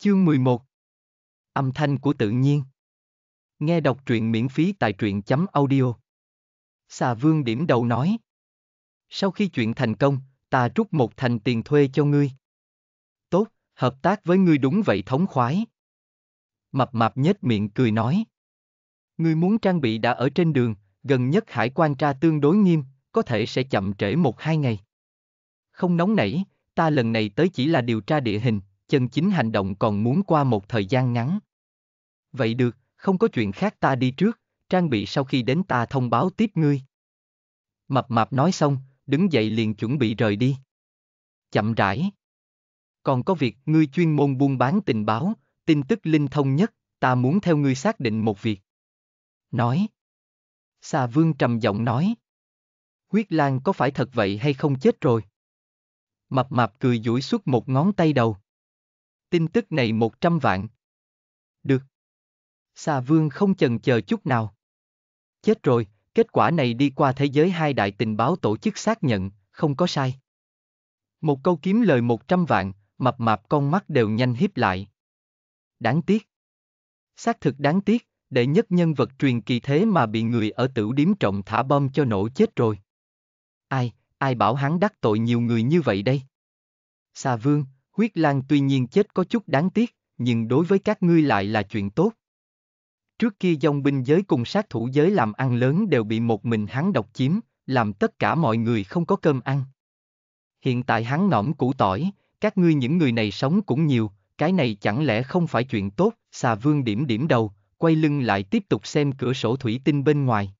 Chương 11 Âm thanh của tự nhiên Nghe đọc truyện miễn phí tại truyện chấm audio Xà vương điểm đầu nói Sau khi chuyện thành công, ta rút một thành tiền thuê cho ngươi Tốt, hợp tác với ngươi đúng vậy thống khoái Mập mạp nhếch miệng cười nói Ngươi muốn trang bị đã ở trên đường, gần nhất hải quan tra tương đối nghiêm, có thể sẽ chậm trễ một hai ngày Không nóng nảy, ta lần này tới chỉ là điều tra địa hình chân chính hành động còn muốn qua một thời gian ngắn. Vậy được, không có chuyện khác ta đi trước, trang bị sau khi đến ta thông báo tiếp ngươi. Mập mạp nói xong, đứng dậy liền chuẩn bị rời đi. Chậm rãi. Còn có việc ngươi chuyên môn buôn bán tình báo, tin tức linh thông nhất, ta muốn theo ngươi xác định một việc. Nói. Xà vương trầm giọng nói. Huyết Lan có phải thật vậy hay không chết rồi? Mập mạp cười duỗi suốt một ngón tay đầu tin tức này 100 vạn. Được. Xà vương không chần chờ chút nào. Chết rồi, kết quả này đi qua thế giới hai đại tình báo tổ chức xác nhận, không có sai. Một câu kiếm lời 100 vạn, mập mạp con mắt đều nhanh hiếp lại. Đáng tiếc. Xác thực đáng tiếc, đệ nhất nhân vật truyền kỳ thế mà bị người ở tử điếm trọng thả bom cho nổ chết rồi. Ai, ai bảo hắn đắc tội nhiều người như vậy đây? Xà vương, Huyết Lang tuy nhiên chết có chút đáng tiếc, nhưng đối với các ngươi lại là chuyện tốt. Trước kia dòng binh giới cùng sát thủ giới làm ăn lớn đều bị một mình hắn độc chiếm, làm tất cả mọi người không có cơm ăn. Hiện tại hắn nõm củ tỏi, các ngươi những người này sống cũng nhiều, cái này chẳng lẽ không phải chuyện tốt, xà vương điểm điểm đầu, quay lưng lại tiếp tục xem cửa sổ thủy tinh bên ngoài.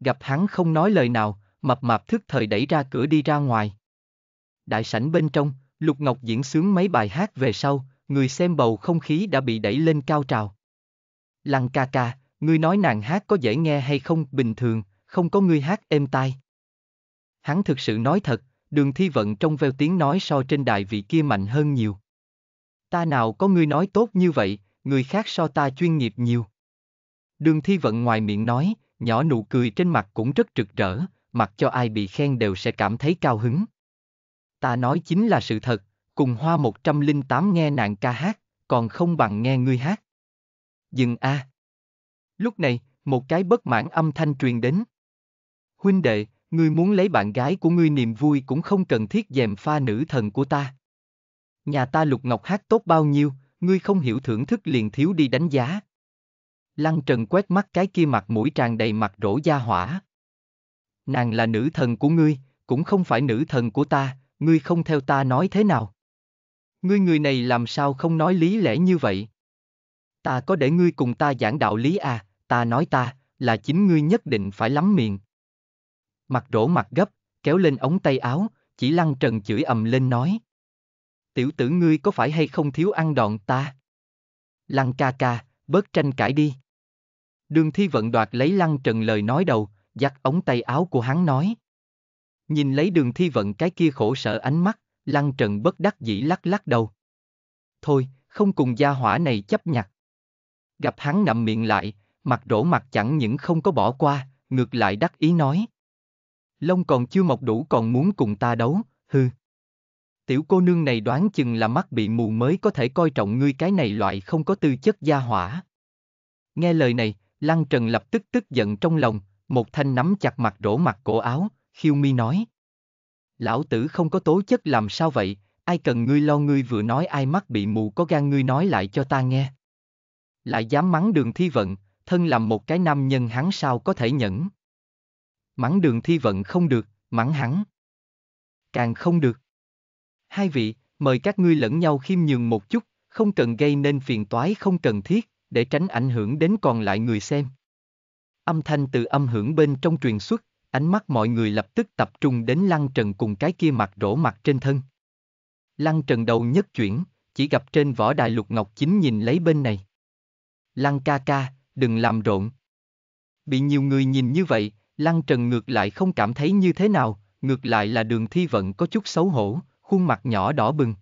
Gặp hắn không nói lời nào, mập mạp thức thời đẩy ra cửa đi ra ngoài. Đại sảnh bên trong, Lục Ngọc diễn sướng mấy bài hát về sau, người xem bầu không khí đã bị đẩy lên cao trào. Lăng ca ca, ngươi nói nàng hát có dễ nghe hay không, bình thường, không có ngươi hát êm tai. Hắn thực sự nói thật, đường thi vận trong veo tiếng nói so trên đài vị kia mạnh hơn nhiều. Ta nào có ngươi nói tốt như vậy, người khác so ta chuyên nghiệp nhiều. Đường thi vận ngoài miệng nói, nhỏ nụ cười trên mặt cũng rất rực rỡ, mặc cho ai bị khen đều sẽ cảm thấy cao hứng ta nói chính là sự thật, cùng hoa 108 nghe nàng ca hát, còn không bằng nghe ngươi hát. Dừng a. À. Lúc này, một cái bất mãn âm thanh truyền đến. Huynh đệ, ngươi muốn lấy bạn gái của ngươi niềm vui cũng không cần thiết dèm pha nữ thần của ta. Nhà ta lục ngọc hát tốt bao nhiêu, ngươi không hiểu thưởng thức liền thiếu đi đánh giá. Lăng trần quét mắt cái kia mặt mũi tràn đầy mặt rỗ da hỏa. Nàng là nữ thần của ngươi, cũng không phải nữ thần của ta, ngươi không theo ta nói thế nào? Ngươi người này làm sao không nói lý lẽ như vậy? Ta có để ngươi cùng ta giảng đạo lý à, ta nói ta, là chính ngươi nhất định phải lắm miệng. Mặt rỗ mặt gấp, kéo lên ống tay áo, chỉ lăng trần chửi ầm lên nói. Tiểu tử ngươi có phải hay không thiếu ăn đòn ta? Lăng ca ca, bớt tranh cãi đi. Đường thi vận đoạt lấy lăng trần lời nói đầu, giặt ống tay áo của hắn nói. Nhìn lấy đường thi vận cái kia khổ sở ánh mắt, lăng trần bất đắc dĩ lắc lắc đầu. Thôi, không cùng gia hỏa này chấp nhặt. Gặp hắn nằm miệng lại, mặt rỗ mặt chẳng những không có bỏ qua, ngược lại đắc ý nói. Lông còn chưa mọc đủ còn muốn cùng ta đấu, hư. Tiểu cô nương này đoán chừng là mắt bị mù mới có thể coi trọng ngươi cái này loại không có tư chất gia hỏa. Nghe lời này, Lăng Trần lập tức tức giận trong lòng, một thanh nắm chặt mặt rỗ mặt cổ áo, khiêu mi nói. Lão tử không có tố chất làm sao vậy, ai cần ngươi lo ngươi vừa nói ai mắt bị mù có gan ngươi nói lại cho ta nghe. Lại dám mắng đường thi vận, thân làm một cái nam nhân hắn sao có thể nhẫn. Mắng đường thi vận không được, mắng hắn. Càng không được. Hai vị, mời các ngươi lẫn nhau khiêm nhường một chút, không cần gây nên phiền toái không cần thiết, để tránh ảnh hưởng đến còn lại người xem. Âm thanh từ âm hưởng bên trong truyền xuất, Ánh mắt mọi người lập tức tập trung đến Lăng Trần cùng cái kia mặt rỗ mặt trên thân. Lăng Trần đầu nhất chuyển, chỉ gặp trên võ đài lục ngọc chính nhìn lấy bên này. Lăng ca ca, đừng làm rộn. Bị nhiều người nhìn như vậy, Lăng Trần ngược lại không cảm thấy như thế nào, ngược lại là đường thi vận có chút xấu hổ, khuôn mặt nhỏ đỏ bừng.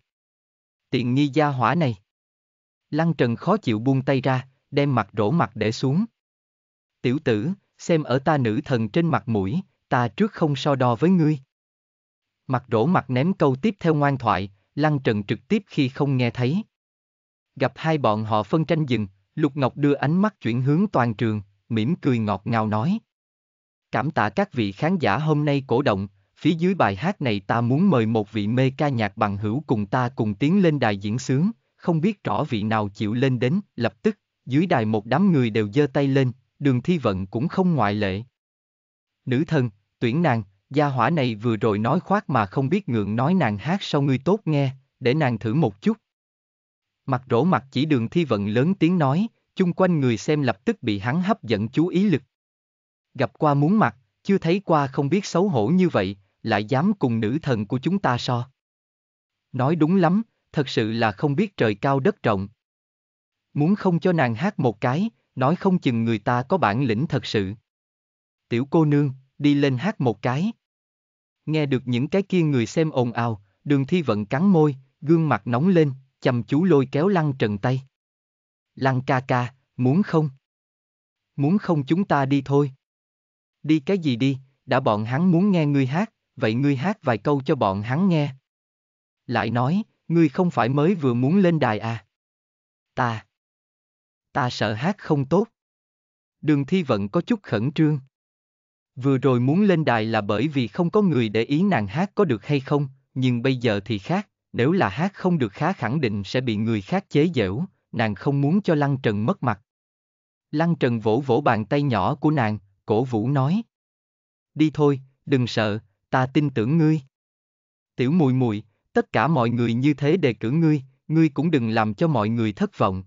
Tiện nghi gia hỏa này. Lăng Trần khó chịu buông tay ra, đem mặt rỗ mặt để xuống. Tiểu tử, xem ở ta nữ thần trên mặt mũi, ta trước không so đo với ngươi. Mặt đổ mặt ném câu tiếp theo ngoan thoại, lăng trần trực tiếp khi không nghe thấy. Gặp hai bọn họ phân tranh dừng, Lục Ngọc đưa ánh mắt chuyển hướng toàn trường, mỉm cười ngọt ngào nói. Cảm tạ các vị khán giả hôm nay cổ động, phía dưới bài hát này ta muốn mời một vị mê ca nhạc bằng hữu cùng ta cùng tiến lên đài diễn sướng, không biết rõ vị nào chịu lên đến, lập tức, dưới đài một đám người đều giơ tay lên, đường thi vận cũng không ngoại lệ. Nữ thần, tuyển nàng, gia hỏa này vừa rồi nói khoác mà không biết ngượng nói nàng hát sau ngươi tốt nghe, để nàng thử một chút. Mặt rỗ mặt chỉ đường thi vận lớn tiếng nói, chung quanh người xem lập tức bị hắn hấp dẫn chú ý lực. Gặp qua muốn mặt, chưa thấy qua không biết xấu hổ như vậy, lại dám cùng nữ thần của chúng ta so. Nói đúng lắm, thật sự là không biết trời cao đất rộng. Muốn không cho nàng hát một cái, nói không chừng người ta có bản lĩnh thật sự. Tiểu cô nương, đi lên hát một cái. Nghe được những cái kia người xem ồn ào, đường thi vận cắn môi, gương mặt nóng lên, chăm chú lôi kéo lăng trần tay. Lăng ca ca, muốn không? Muốn không chúng ta đi thôi. Đi cái gì đi, đã bọn hắn muốn nghe ngươi hát, vậy ngươi hát vài câu cho bọn hắn nghe. Lại nói, ngươi không phải mới vừa muốn lên đài à? Ta ta sợ hát không tốt. Đường thi vận có chút khẩn trương. Vừa rồi muốn lên đài là bởi vì không có người để ý nàng hát có được hay không, nhưng bây giờ thì khác, nếu là hát không được khá khẳng định sẽ bị người khác chế giễu, nàng không muốn cho Lăng Trần mất mặt. Lăng Trần vỗ vỗ bàn tay nhỏ của nàng, cổ vũ nói. Đi thôi, đừng sợ, ta tin tưởng ngươi. Tiểu mùi mùi, tất cả mọi người như thế đề cử ngươi, ngươi cũng đừng làm cho mọi người thất vọng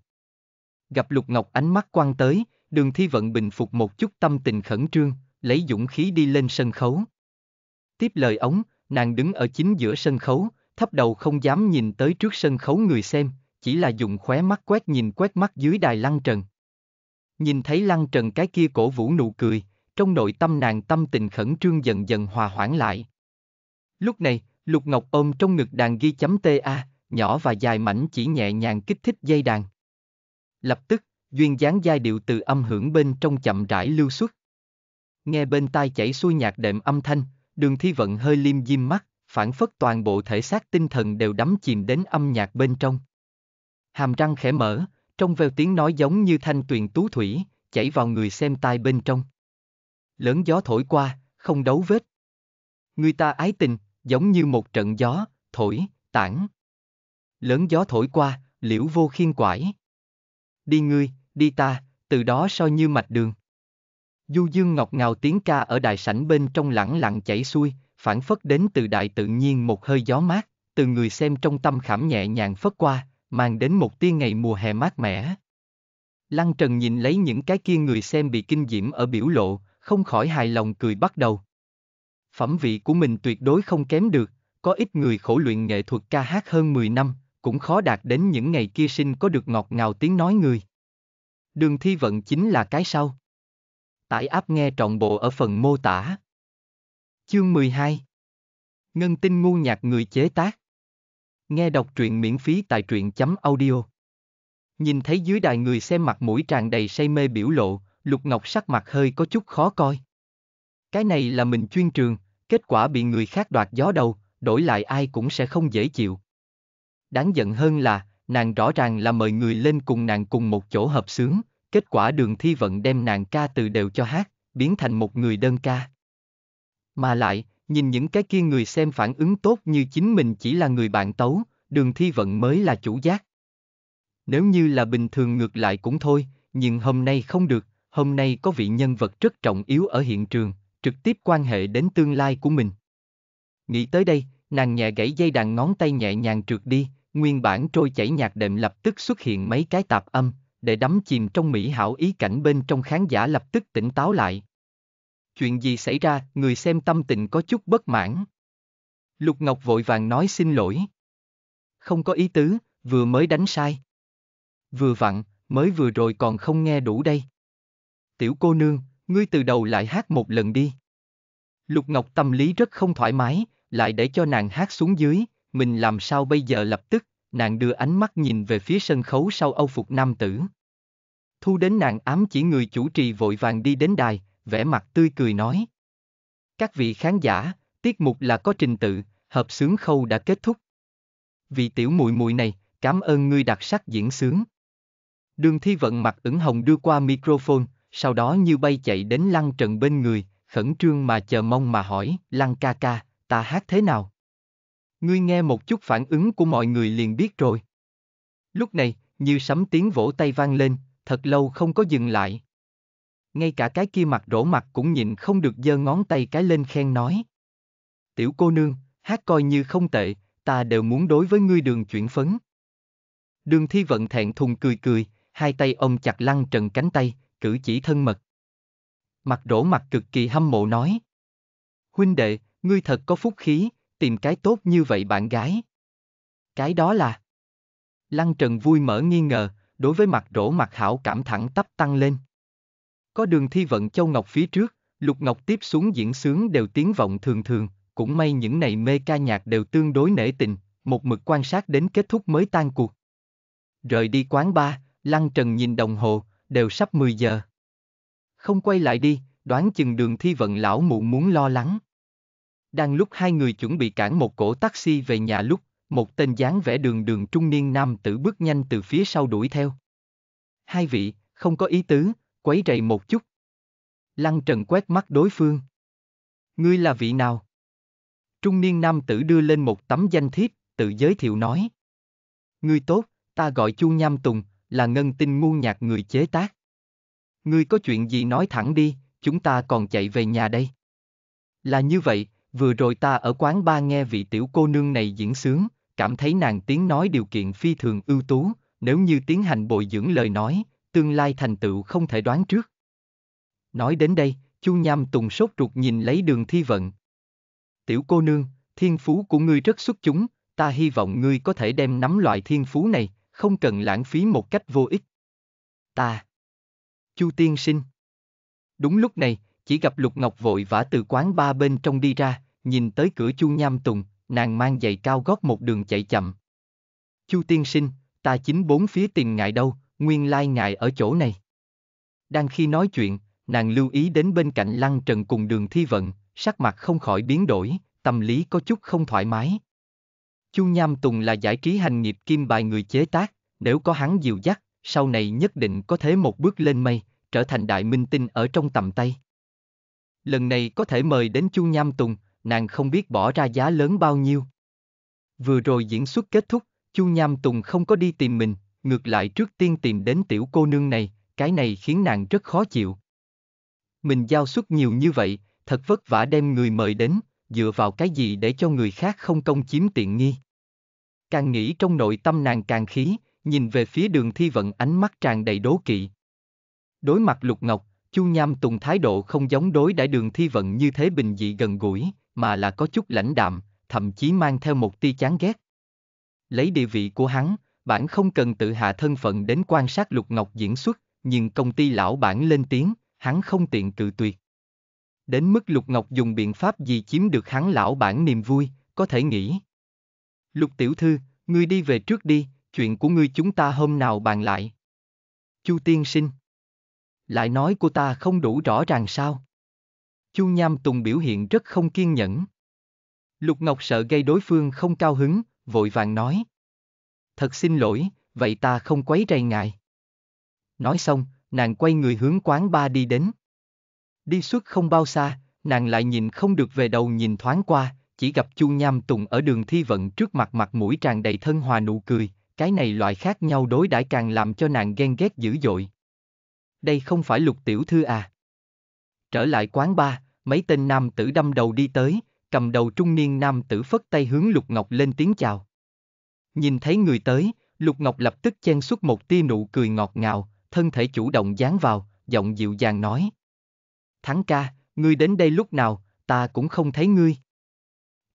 gặp Lục Ngọc ánh mắt quan tới, đường thi vận bình phục một chút tâm tình khẩn trương, lấy dũng khí đi lên sân khấu. Tiếp lời ống, nàng đứng ở chính giữa sân khấu, thấp đầu không dám nhìn tới trước sân khấu người xem, chỉ là dùng khóe mắt quét nhìn quét mắt dưới đài lăng trần. Nhìn thấy lăng trần cái kia cổ vũ nụ cười, trong nội tâm nàng tâm tình khẩn trương dần dần hòa hoãn lại. Lúc này, Lục Ngọc ôm trong ngực đàn ghi chấm TA, nhỏ và dài mảnh chỉ nhẹ nhàng kích thích dây đàn. Lập tức, duyên dáng giai điệu từ âm hưởng bên trong chậm rãi lưu xuất. Nghe bên tai chảy xuôi nhạc đệm âm thanh, đường thi vận hơi liêm diêm mắt, phản phất toàn bộ thể xác tinh thần đều đắm chìm đến âm nhạc bên trong. Hàm răng khẽ mở, trong veo tiếng nói giống như thanh tuyền tú thủy, chảy vào người xem tai bên trong. Lớn gió thổi qua, không đấu vết. Người ta ái tình, giống như một trận gió, thổi, tản. Lớn gió thổi qua, liễu vô khiên quải đi ngươi, đi ta, từ đó so như mạch đường. Du dương ngọt ngào tiếng ca ở đại sảnh bên trong lẳng lặng chảy xuôi, phản phất đến từ đại tự nhiên một hơi gió mát, từ người xem trong tâm khảm nhẹ nhàng phất qua, mang đến một tia ngày mùa hè mát mẻ. Lăng Trần nhìn lấy những cái kia người xem bị kinh diễm ở biểu lộ, không khỏi hài lòng cười bắt đầu. Phẩm vị của mình tuyệt đối không kém được, có ít người khổ luyện nghệ thuật ca hát hơn 10 năm, cũng khó đạt đến những ngày kia sinh có được ngọt ngào tiếng nói người. Đường thi vận chính là cái sau. Tải áp nghe trọn bộ ở phần mô tả. Chương 12 Ngân tinh ngu nhạc người chế tác Nghe đọc truyện miễn phí tại truyện chấm audio Nhìn thấy dưới đài người xem mặt mũi tràn đầy say mê biểu lộ, Lục Ngọc sắc mặt hơi có chút khó coi. Cái này là mình chuyên trường, kết quả bị người khác đoạt gió đầu, đổi lại ai cũng sẽ không dễ chịu. Đáng giận hơn là, nàng rõ ràng là mời người lên cùng nàng cùng một chỗ hợp sướng, kết quả đường thi vận đem nàng ca từ đều cho hát, biến thành một người đơn ca. Mà lại, nhìn những cái kia người xem phản ứng tốt như chính mình chỉ là người bạn tấu, đường thi vận mới là chủ giác. Nếu như là bình thường ngược lại cũng thôi, nhưng hôm nay không được, hôm nay có vị nhân vật rất trọng yếu ở hiện trường, trực tiếp quan hệ đến tương lai của mình. Nghĩ tới đây, nàng nhẹ gãy dây đàn ngón tay nhẹ nhàng trượt đi, nguyên bản trôi chảy nhạc đệm lập tức xuất hiện mấy cái tạp âm, để đắm chìm trong mỹ hảo ý cảnh bên trong khán giả lập tức tỉnh táo lại. Chuyện gì xảy ra, người xem tâm tình có chút bất mãn. Lục Ngọc vội vàng nói xin lỗi. Không có ý tứ, vừa mới đánh sai. Vừa vặn, mới vừa rồi còn không nghe đủ đây. Tiểu cô nương, ngươi từ đầu lại hát một lần đi. Lục Ngọc tâm lý rất không thoải mái, lại để cho nàng hát xuống dưới, mình làm sao bây giờ lập tức, nàng đưa ánh mắt nhìn về phía sân khấu sau âu phục nam tử. Thu đến nàng ám chỉ người chủ trì vội vàng đi đến đài, vẻ mặt tươi cười nói. Các vị khán giả, tiết mục là có trình tự, hợp sướng khâu đã kết thúc. vì tiểu mùi mùi này, cảm ơn ngươi đặc sắc diễn sướng. Đường thi vận mặt ửng hồng đưa qua microphone, sau đó như bay chạy đến lăng trận bên người, khẩn trương mà chờ mong mà hỏi, lăng ca ca, ta hát thế nào? Ngươi nghe một chút phản ứng của mọi người liền biết rồi. Lúc này, như sấm tiếng vỗ tay vang lên, thật lâu không có dừng lại. Ngay cả cái kia mặt rỗ mặt cũng nhịn không được giơ ngón tay cái lên khen nói. Tiểu cô nương, hát coi như không tệ, ta đều muốn đối với ngươi đường chuyển phấn. Đường thi vận thẹn thùng cười cười, hai tay ông chặt lăng trần cánh tay, cử chỉ thân mật. Mặt rỗ mặt cực kỳ hâm mộ nói. Huynh đệ, ngươi thật có phúc khí, tìm cái tốt như vậy bạn gái. Cái đó là... Lăng Trần vui mở nghi ngờ, đối với mặt rỗ mặt hảo cảm thẳng tắp tăng lên. Có đường thi vận Châu Ngọc phía trước, Lục Ngọc tiếp xuống diễn sướng đều tiếng vọng thường thường, cũng may những này mê ca nhạc đều tương đối nể tình, một mực quan sát đến kết thúc mới tan cuộc. Rời đi quán ba Lăng Trần nhìn đồng hồ, đều sắp 10 giờ. Không quay lại đi, đoán chừng đường thi vận lão mụ muốn lo lắng. Đang lúc hai người chuẩn bị cản một cổ taxi về nhà lúc, một tên dáng vẻ đường đường trung niên nam tử bước nhanh từ phía sau đuổi theo. Hai vị, không có ý tứ, quấy rầy một chút. Lăng Trần quét mắt đối phương. Ngươi là vị nào? Trung niên nam tử đưa lên một tấm danh thiếp, tự giới thiệu nói. Ngươi tốt, ta gọi Chu Nham Tùng, là ngân tinh ngu nhạc người chế tác. Ngươi có chuyện gì nói thẳng đi, chúng ta còn chạy về nhà đây. Là như vậy, Vừa rồi ta ở quán ba nghe vị tiểu cô nương này diễn sướng, cảm thấy nàng tiếng nói điều kiện phi thường ưu tú, nếu như tiến hành bồi dưỡng lời nói, tương lai thành tựu không thể đoán trước. Nói đến đây, Chu Nham Tùng sốt ruột nhìn lấy đường thi vận. Tiểu cô nương, thiên phú của ngươi rất xuất chúng, ta hy vọng ngươi có thể đem nắm loại thiên phú này, không cần lãng phí một cách vô ích. Ta. Chu tiên sinh. Đúng lúc này, chỉ gặp Lục Ngọc vội vã từ quán ba bên trong đi ra, nhìn tới cửa Chu Nham Tùng, nàng mang giày cao gót một đường chạy chậm. Chu tiên sinh, ta chính bốn phía tìm ngại đâu, nguyên lai ngại ở chỗ này. Đang khi nói chuyện, nàng lưu ý đến bên cạnh lăng trần cùng đường thi vận, sắc mặt không khỏi biến đổi, tâm lý có chút không thoải mái. Chu Nham Tùng là giải trí hành nghiệp kim bài người chế tác, nếu có hắn dìu dắt, sau này nhất định có thể một bước lên mây, trở thành đại minh tinh ở trong tầm tay. Lần này có thể mời đến Chu Nham Tùng, nàng không biết bỏ ra giá lớn bao nhiêu. Vừa rồi diễn xuất kết thúc, Chu Nham Tùng không có đi tìm mình, ngược lại trước tiên tìm đến tiểu cô nương này, cái này khiến nàng rất khó chịu. Mình giao xuất nhiều như vậy, thật vất vả đem người mời đến, dựa vào cái gì để cho người khác không công chiếm tiện nghi. Càng nghĩ trong nội tâm nàng càng khí, nhìn về phía đường thi vận ánh mắt tràn đầy đố kỵ. Đối mặt Lục Ngọc, Chu Nham Tùng thái độ không giống đối đãi đường thi vận như thế bình dị gần gũi, mà là có chút lãnh đạm, thậm chí mang theo một tia chán ghét. Lấy địa vị của hắn, bản không cần tự hạ thân phận đến quan sát Lục Ngọc diễn xuất, nhưng công ty lão bản lên tiếng, hắn không tiện cự tuyệt. Đến mức Lục Ngọc dùng biện pháp gì chiếm được hắn lão bản niềm vui, có thể nghĩ. Lục tiểu thư, ngươi đi về trước đi, chuyện của ngươi chúng ta hôm nào bàn lại. Chu tiên sinh. Lại nói cô ta không đủ rõ ràng sao? Chu Nham Tùng biểu hiện rất không kiên nhẫn. Lục Ngọc sợ gây đối phương không cao hứng, vội vàng nói. Thật xin lỗi, vậy ta không quấy rầy ngại." Nói xong, nàng quay người hướng quán ba đi đến. Đi suốt không bao xa, nàng lại nhìn không được về đầu nhìn thoáng qua, chỉ gặp Chu Nham Tùng ở đường thi vận trước mặt mặt mũi tràn đầy thân hòa nụ cười, cái này loại khác nhau đối đãi càng làm cho nàng ghen ghét dữ dội. Đây không phải lục tiểu thư à. Trở lại quán ba, mấy tên nam tử đâm đầu đi tới, cầm đầu trung niên nam tử phất tay hướng Lục Ngọc lên tiếng chào. Nhìn thấy người tới, Lục Ngọc lập tức chen xuất một tia nụ cười ngọt ngào, thân thể chủ động dán vào, giọng dịu dàng nói. Thắng ca, ngươi đến đây lúc nào, ta cũng không thấy ngươi.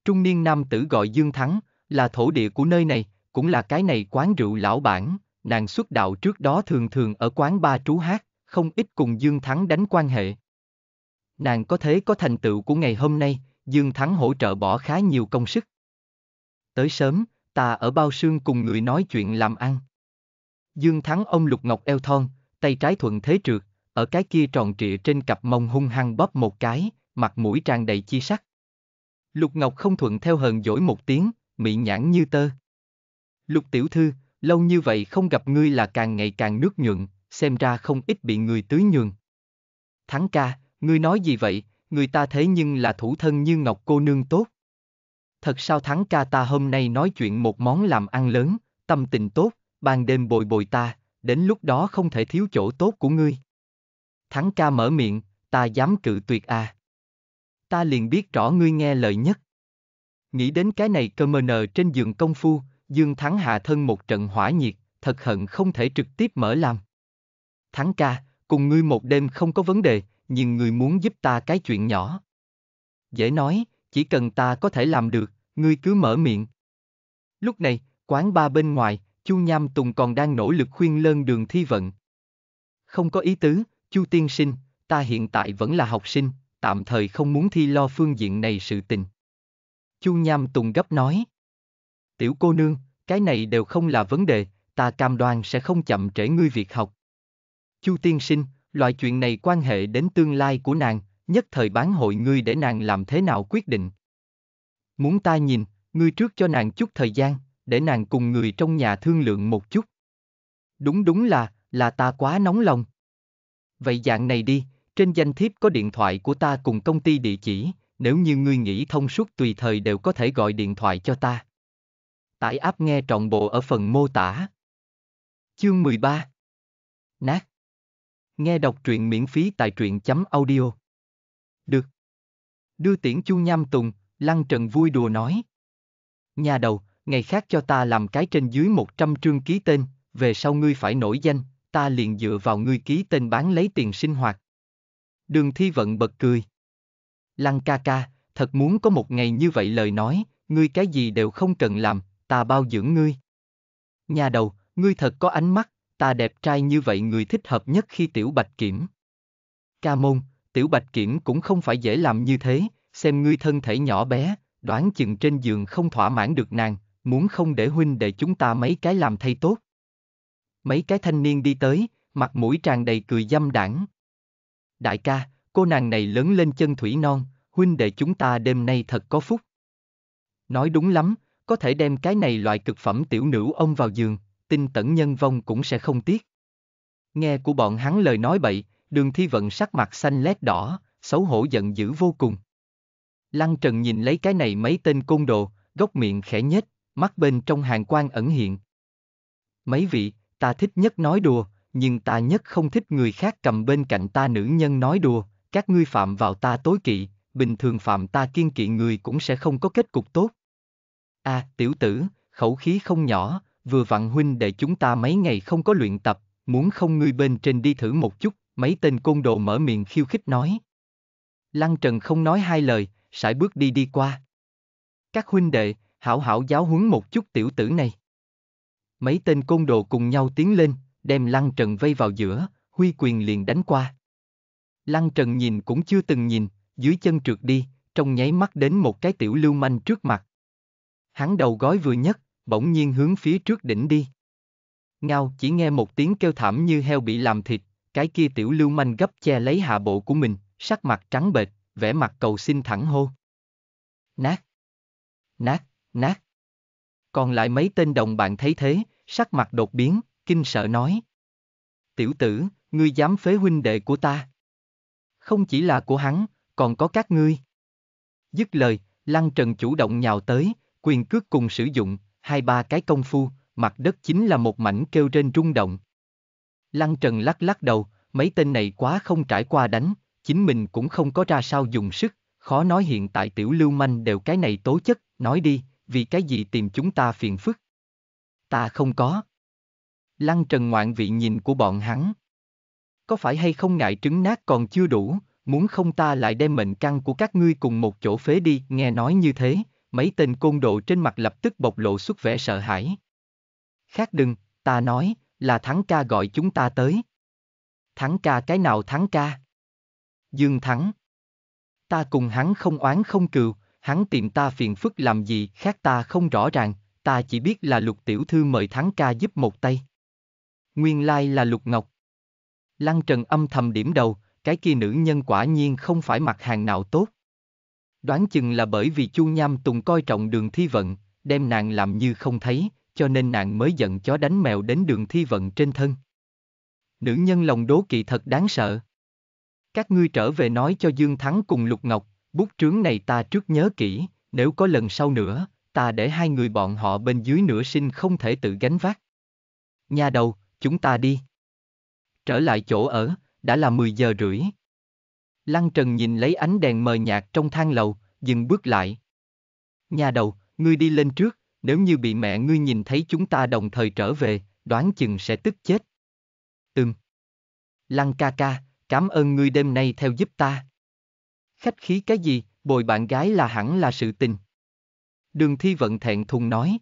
Trung niên nam tử gọi Dương Thắng, là thổ địa của nơi này, cũng là cái này quán rượu lão bản, nàng xuất đạo trước đó thường thường ở quán ba trú hát, không ít cùng Dương Thắng đánh quan hệ nàng có thế có thành tựu của ngày hôm nay, Dương Thắng hỗ trợ bỏ khá nhiều công sức. Tới sớm, ta ở bao sương cùng người nói chuyện làm ăn. Dương Thắng ông Lục Ngọc eo thon, tay trái thuận thế trượt, ở cái kia tròn trịa trên cặp mông hung hăng bóp một cái, mặt mũi tràn đầy chi sắc. Lục Ngọc không thuận theo hờn dỗi một tiếng, mị nhãn như tơ. Lục tiểu thư, lâu như vậy không gặp ngươi là càng ngày càng nước nhuận, xem ra không ít bị người tưới nhường. Thắng ca, ngươi nói gì vậy, người ta thế nhưng là thủ thân như ngọc cô nương tốt. Thật sao thắng ca ta hôm nay nói chuyện một món làm ăn lớn, tâm tình tốt, ban đêm bồi bồi ta, đến lúc đó không thể thiếu chỗ tốt của ngươi. Thắng ca mở miệng, ta dám cự tuyệt à. Ta liền biết rõ ngươi nghe lời nhất. Nghĩ đến cái này cơ mờ nờ trên giường công phu, Dương Thắng hạ thân một trận hỏa nhiệt, thật hận không thể trực tiếp mở làm. Thắng ca, cùng ngươi một đêm không có vấn đề, nhưng ngươi muốn giúp ta cái chuyện nhỏ. Dễ nói, chỉ cần ta có thể làm được, ngươi cứ mở miệng. Lúc này, quán ba bên ngoài, Chu Nham Tùng còn đang nỗ lực khuyên lơn đường thi vận. Không có ý tứ, Chu Tiên Sinh, ta hiện tại vẫn là học sinh, tạm thời không muốn thi lo phương diện này sự tình. Chu Nham Tùng gấp nói. Tiểu cô nương, cái này đều không là vấn đề, ta cam đoan sẽ không chậm trễ ngươi việc học. Chu Tiên Sinh, loại chuyện này quan hệ đến tương lai của nàng, nhất thời bán hội ngươi để nàng làm thế nào quyết định. Muốn ta nhìn, ngươi trước cho nàng chút thời gian, để nàng cùng người trong nhà thương lượng một chút. Đúng đúng là, là ta quá nóng lòng. Vậy dạng này đi, trên danh thiếp có điện thoại của ta cùng công ty địa chỉ, nếu như ngươi nghĩ thông suốt tùy thời đều có thể gọi điện thoại cho ta. Tải áp nghe trọn bộ ở phần mô tả. Chương 13 Nát Nghe đọc truyện miễn phí tại truyện chấm audio. Được. Đưa tiễn chu nham tùng, lăng trần vui đùa nói. Nhà đầu, ngày khác cho ta làm cái trên dưới 100 trương ký tên, về sau ngươi phải nổi danh, ta liền dựa vào ngươi ký tên bán lấy tiền sinh hoạt. Đường thi vận bật cười. Lăng ca ca, thật muốn có một ngày như vậy lời nói, ngươi cái gì đều không cần làm, ta bao dưỡng ngươi. Nhà đầu, ngươi thật có ánh mắt, ta đẹp trai như vậy người thích hợp nhất khi tiểu bạch kiểm. Ca môn, tiểu bạch kiểm cũng không phải dễ làm như thế, xem ngươi thân thể nhỏ bé, đoán chừng trên giường không thỏa mãn được nàng, muốn không để huynh để chúng ta mấy cái làm thay tốt. Mấy cái thanh niên đi tới, mặt mũi tràn đầy cười dâm đảng. Đại ca, cô nàng này lớn lên chân thủy non, huynh đệ chúng ta đêm nay thật có phúc. Nói đúng lắm, có thể đem cái này loại cực phẩm tiểu nữ ông vào giường tin tẩn nhân vong cũng sẽ không tiếc. Nghe của bọn hắn lời nói bậy, đường thi vận sắc mặt xanh lét đỏ, xấu hổ giận dữ vô cùng. Lăng Trần nhìn lấy cái này mấy tên côn đồ, góc miệng khẽ nhếch, mắt bên trong hàng quan ẩn hiện. Mấy vị, ta thích nhất nói đùa, nhưng ta nhất không thích người khác cầm bên cạnh ta nữ nhân nói đùa, các ngươi phạm vào ta tối kỵ, bình thường phạm ta kiên kỵ người cũng sẽ không có kết cục tốt. A, à, tiểu tử, khẩu khí không nhỏ, vừa vặn huynh để chúng ta mấy ngày không có luyện tập, muốn không ngươi bên trên đi thử một chút, mấy tên côn đồ mở miệng khiêu khích nói. Lăng Trần không nói hai lời, sải bước đi đi qua. Các huynh đệ, hảo hảo giáo huấn một chút tiểu tử này. Mấy tên côn đồ cùng nhau tiến lên, đem Lăng Trần vây vào giữa, huy quyền liền đánh qua. Lăng Trần nhìn cũng chưa từng nhìn, dưới chân trượt đi, trong nháy mắt đến một cái tiểu lưu manh trước mặt. Hắn đầu gói vừa nhất, bỗng nhiên hướng phía trước đỉnh đi. Ngao chỉ nghe một tiếng kêu thảm như heo bị làm thịt, cái kia tiểu lưu manh gấp che lấy hạ bộ của mình, sắc mặt trắng bệch, vẻ mặt cầu xin thẳng hô. Nát! Nát! Nát! Còn lại mấy tên đồng bạn thấy thế, sắc mặt đột biến, kinh sợ nói. Tiểu tử, ngươi dám phế huynh đệ của ta. Không chỉ là của hắn, còn có các ngươi. Dứt lời, Lăng Trần chủ động nhào tới, quyền cước cùng sử dụng, hai ba cái công phu, mặt đất chính là một mảnh kêu trên rung động. Lăng Trần lắc lắc đầu, mấy tên này quá không trải qua đánh, chính mình cũng không có ra sao dùng sức, khó nói hiện tại tiểu lưu manh đều cái này tố chất, nói đi, vì cái gì tìm chúng ta phiền phức. Ta không có. Lăng Trần ngoạn vị nhìn của bọn hắn. Có phải hay không ngại trứng nát còn chưa đủ, muốn không ta lại đem mệnh căn của các ngươi cùng một chỗ phế đi, nghe nói như thế, mấy tên côn độ trên mặt lập tức bộc lộ xuất vẻ sợ hãi. Khác đừng, ta nói, là thắng ca gọi chúng ta tới. Thắng ca cái nào thắng ca? Dương thắng. Ta cùng hắn không oán không cừu, hắn tìm ta phiền phức làm gì khác ta không rõ ràng, ta chỉ biết là lục tiểu thư mời thắng ca giúp một tay. Nguyên lai là lục ngọc. Lăng trần âm thầm điểm đầu, cái kia nữ nhân quả nhiên không phải mặt hàng nào tốt. Đoán chừng là bởi vì Chu Nham Tùng coi trọng đường thi vận, đem nàng làm như không thấy, cho nên nàng mới giận chó đánh mèo đến đường thi vận trên thân. Nữ nhân lòng đố kỵ thật đáng sợ. Các ngươi trở về nói cho Dương Thắng cùng Lục Ngọc, bút trướng này ta trước nhớ kỹ, nếu có lần sau nữa, ta để hai người bọn họ bên dưới nửa sinh không thể tự gánh vác. Nhà đầu, chúng ta đi. Trở lại chỗ ở, đã là 10 giờ rưỡi, Lăng Trần nhìn lấy ánh đèn mờ nhạt trong thang lầu, dừng bước lại. Nhà đầu, ngươi đi lên trước, nếu như bị mẹ ngươi nhìn thấy chúng ta đồng thời trở về, đoán chừng sẽ tức chết. Ừm. Lăng ca ca, cảm ơn ngươi đêm nay theo giúp ta. Khách khí cái gì, bồi bạn gái là hẳn là sự tình. Đường thi vận thẹn thùng nói.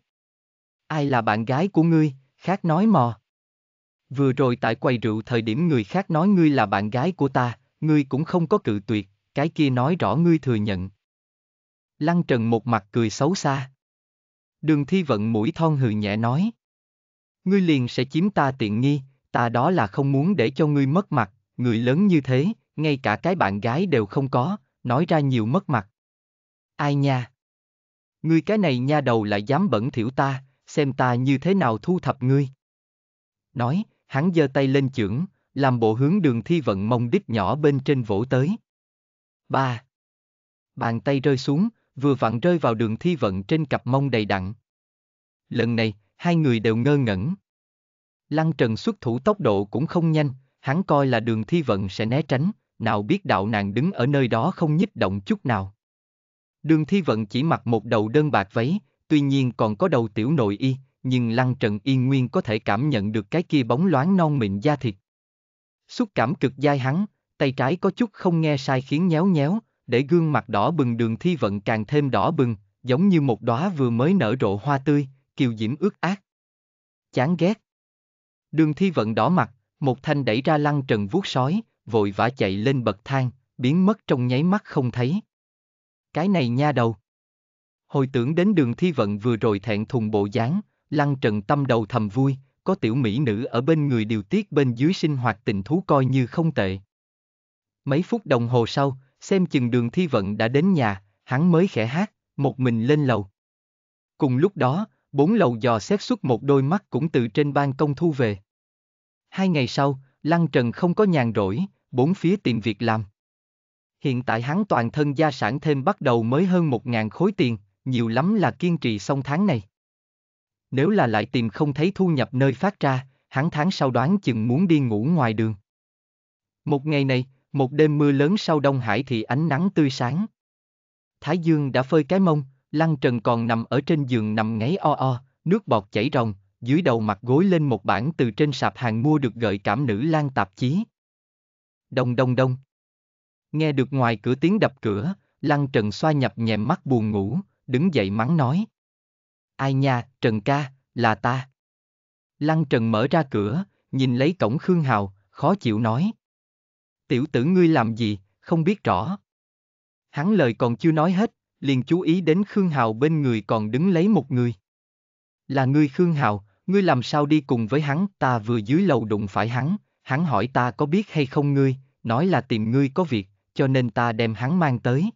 Ai là bạn gái của ngươi, khác nói mò. Vừa rồi tại quầy rượu thời điểm người khác nói ngươi là bạn gái của ta, ngươi cũng không có cự tuyệt, cái kia nói rõ ngươi thừa nhận. Lăng Trần một mặt cười xấu xa. Đường thi vận mũi thon hừ nhẹ nói. Ngươi liền sẽ chiếm ta tiện nghi, ta đó là không muốn để cho ngươi mất mặt, người lớn như thế, ngay cả cái bạn gái đều không có, nói ra nhiều mất mặt. Ai nha? Ngươi cái này nha đầu lại dám bẩn thỉu ta, xem ta như thế nào thu thập ngươi. Nói, hắn giơ tay lên chưởng, làm bộ hướng đường thi vận mông đít nhỏ bên trên vỗ tới. Ba. Bàn tay rơi xuống, vừa vặn rơi vào đường thi vận trên cặp mông đầy đặn. Lần này, hai người đều ngơ ngẩn. Lăng Trần xuất thủ tốc độ cũng không nhanh, hắn coi là đường thi vận sẽ né tránh, nào biết đạo nàng đứng ở nơi đó không nhích động chút nào. Đường thi vận chỉ mặc một đầu đơn bạc váy, tuy nhiên còn có đầu tiểu nội y, nhưng Lăng Trần Yên Nguyên có thể cảm nhận được cái kia bóng loáng non mịn da thịt. Xúc cảm cực dai hắn, tay trái có chút không nghe sai khiến nhéo nhéo, để gương mặt đỏ bừng đường thi vận càng thêm đỏ bừng, giống như một đóa vừa mới nở rộ hoa tươi, kiều diễm ướt ác. Chán ghét. Đường thi vận đỏ mặt, một thanh đẩy ra lăng trần vuốt sói, vội vã chạy lên bậc thang, biến mất trong nháy mắt không thấy. Cái này nha đầu. Hồi tưởng đến đường thi vận vừa rồi thẹn thùng bộ dáng, lăng trần tâm đầu thầm vui, có tiểu mỹ nữ ở bên người điều tiết bên dưới sinh hoạt tình thú coi như không tệ. Mấy phút đồng hồ sau, xem chừng đường thi vận đã đến nhà, hắn mới khẽ hát, một mình lên lầu. Cùng lúc đó, bốn lầu dò xét suốt một đôi mắt cũng từ trên ban công thu về. Hai ngày sau, Lăng Trần không có nhàn rỗi, bốn phía tìm việc làm. Hiện tại hắn toàn thân gia sản thêm bắt đầu mới hơn một ngàn khối tiền, nhiều lắm là kiên trì xong tháng này nếu là lại tìm không thấy thu nhập nơi phát ra, hắn tháng sau đoán chừng muốn đi ngủ ngoài đường. Một ngày này, một đêm mưa lớn sau Đông Hải thì ánh nắng tươi sáng. Thái Dương đã phơi cái mông, Lăng Trần còn nằm ở trên giường nằm ngáy o o, nước bọt chảy ròng, dưới đầu mặt gối lên một bản từ trên sạp hàng mua được gợi cảm nữ lan tạp chí. Đông đông đông. Nghe được ngoài cửa tiếng đập cửa, Lăng Trần xoa nhập nhèm mắt buồn ngủ, đứng dậy mắng nói. Ai nha, Trần ca, là ta. Lăng Trần mở ra cửa, nhìn lấy cổng Khương Hào, khó chịu nói. Tiểu tử ngươi làm gì, không biết rõ. Hắn lời còn chưa nói hết, liền chú ý đến Khương Hào bên người còn đứng lấy một người. Là ngươi Khương Hào, ngươi làm sao đi cùng với hắn, ta vừa dưới lầu đụng phải hắn, hắn hỏi ta có biết hay không ngươi, nói là tìm ngươi có việc, cho nên ta đem hắn mang tới.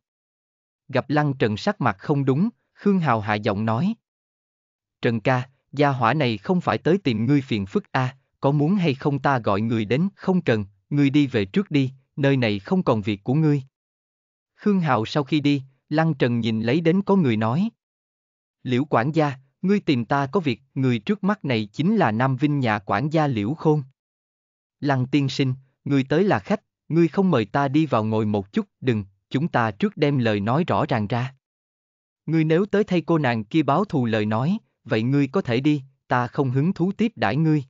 Gặp Lăng Trần sắc mặt không đúng, Khương Hào hạ giọng nói, Trần ca, gia hỏa này không phải tới tìm ngươi phiền phức a, à, có muốn hay không ta gọi người đến, không cần, ngươi đi về trước đi, nơi này không còn việc của ngươi. Khương Hạo sau khi đi, Lăng Trần nhìn lấy đến có người nói. Liễu quản gia, ngươi tìm ta có việc, người trước mắt này chính là Nam Vinh nhà quản gia Liễu Khôn. Lăng tiên sinh, ngươi tới là khách, ngươi không mời ta đi vào ngồi một chút, đừng, chúng ta trước đem lời nói rõ ràng ra. Ngươi nếu tới thay cô nàng kia báo thù lời nói, vậy ngươi có thể đi, ta không hứng thú tiếp đãi ngươi.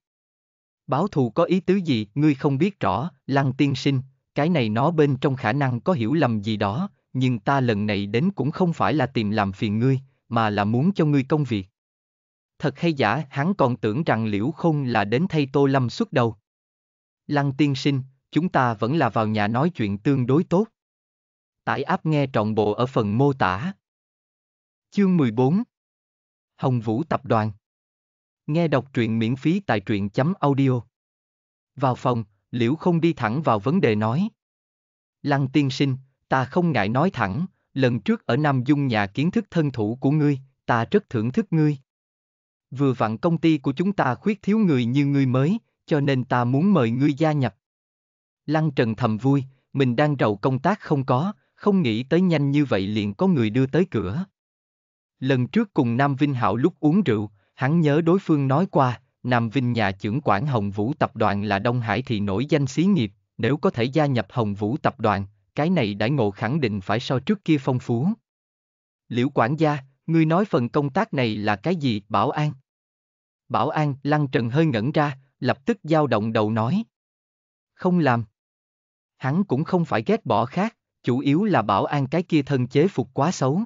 Báo thù có ý tứ gì, ngươi không biết rõ, lăng tiên sinh, cái này nó bên trong khả năng có hiểu lầm gì đó, nhưng ta lần này đến cũng không phải là tìm làm phiền ngươi, mà là muốn cho ngươi công việc. Thật hay giả, hắn còn tưởng rằng liễu khôn là đến thay tô lâm xuất đầu. Lăng tiên sinh, chúng ta vẫn là vào nhà nói chuyện tương đối tốt. Tải áp nghe trọn bộ ở phần mô tả. Chương 14 Hồng Vũ Tập đoàn. Nghe đọc truyện miễn phí tại truyện chấm audio. Vào phòng, Liễu không đi thẳng vào vấn đề nói. Lăng tiên sinh, ta không ngại nói thẳng, lần trước ở Nam Dung nhà kiến thức thân thủ của ngươi, ta rất thưởng thức ngươi. Vừa vặn công ty của chúng ta khuyết thiếu người như ngươi mới, cho nên ta muốn mời ngươi gia nhập. Lăng Trần thầm vui, mình đang rầu công tác không có, không nghĩ tới nhanh như vậy liền có người đưa tới cửa. Lần trước cùng Nam Vinh Hạo lúc uống rượu, hắn nhớ đối phương nói qua, Nam Vinh nhà trưởng quản Hồng Vũ Tập đoàn là Đông Hải thì nổi danh xí nghiệp, nếu có thể gia nhập Hồng Vũ Tập đoàn, cái này đãi ngộ khẳng định phải so trước kia phong phú. Liễu quản gia, ngươi nói phần công tác này là cái gì, bảo an? Bảo an, Lăng Trần hơi ngẩn ra, lập tức dao động đầu nói. Không làm. Hắn cũng không phải ghét bỏ khác, chủ yếu là bảo an cái kia thân chế phục quá xấu.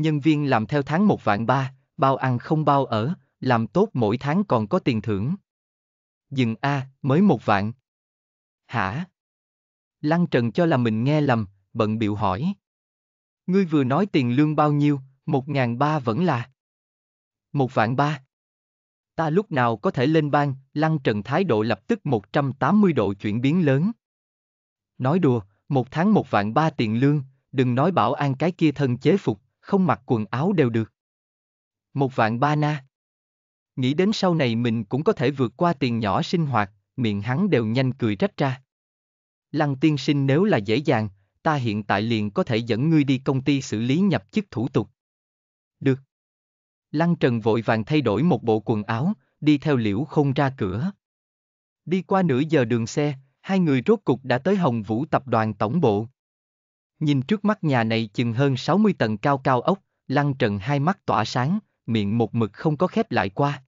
Nhân viên làm theo tháng một vạn ba, bao ăn không bao ở, làm tốt mỗi tháng còn có tiền thưởng. Dừng A, à, mới một vạn. Hả? Lăng Trần cho là mình nghe lầm, bận biểu hỏi. Ngươi vừa nói tiền lương bao nhiêu, một ngàn ba vẫn là. Một vạn ba. Ta lúc nào có thể lên bang, Lăng Trần thái độ lập tức 180 độ chuyển biến lớn. Nói đùa, một tháng một vạn ba tiền lương, đừng nói bảo an cái kia thân chế phục, không mặc quần áo đều được. Một vạn ba na. Nghĩ đến sau này mình cũng có thể vượt qua tiền nhỏ sinh hoạt, miệng hắn đều nhanh cười trách ra. Lăng tiên sinh nếu là dễ dàng, ta hiện tại liền có thể dẫn ngươi đi công ty xử lý nhập chức thủ tục. Được. Lăng Trần vội vàng thay đổi một bộ quần áo, đi theo liễu không ra cửa. Đi qua nửa giờ đường xe, hai người rốt cục đã tới Hồng Vũ tập đoàn tổng bộ. Nhìn trước mắt nhà này chừng hơn 60 tầng cao cao ốc, Lăng Trần hai mắt tỏa sáng, miệng một mực không có khép lại qua.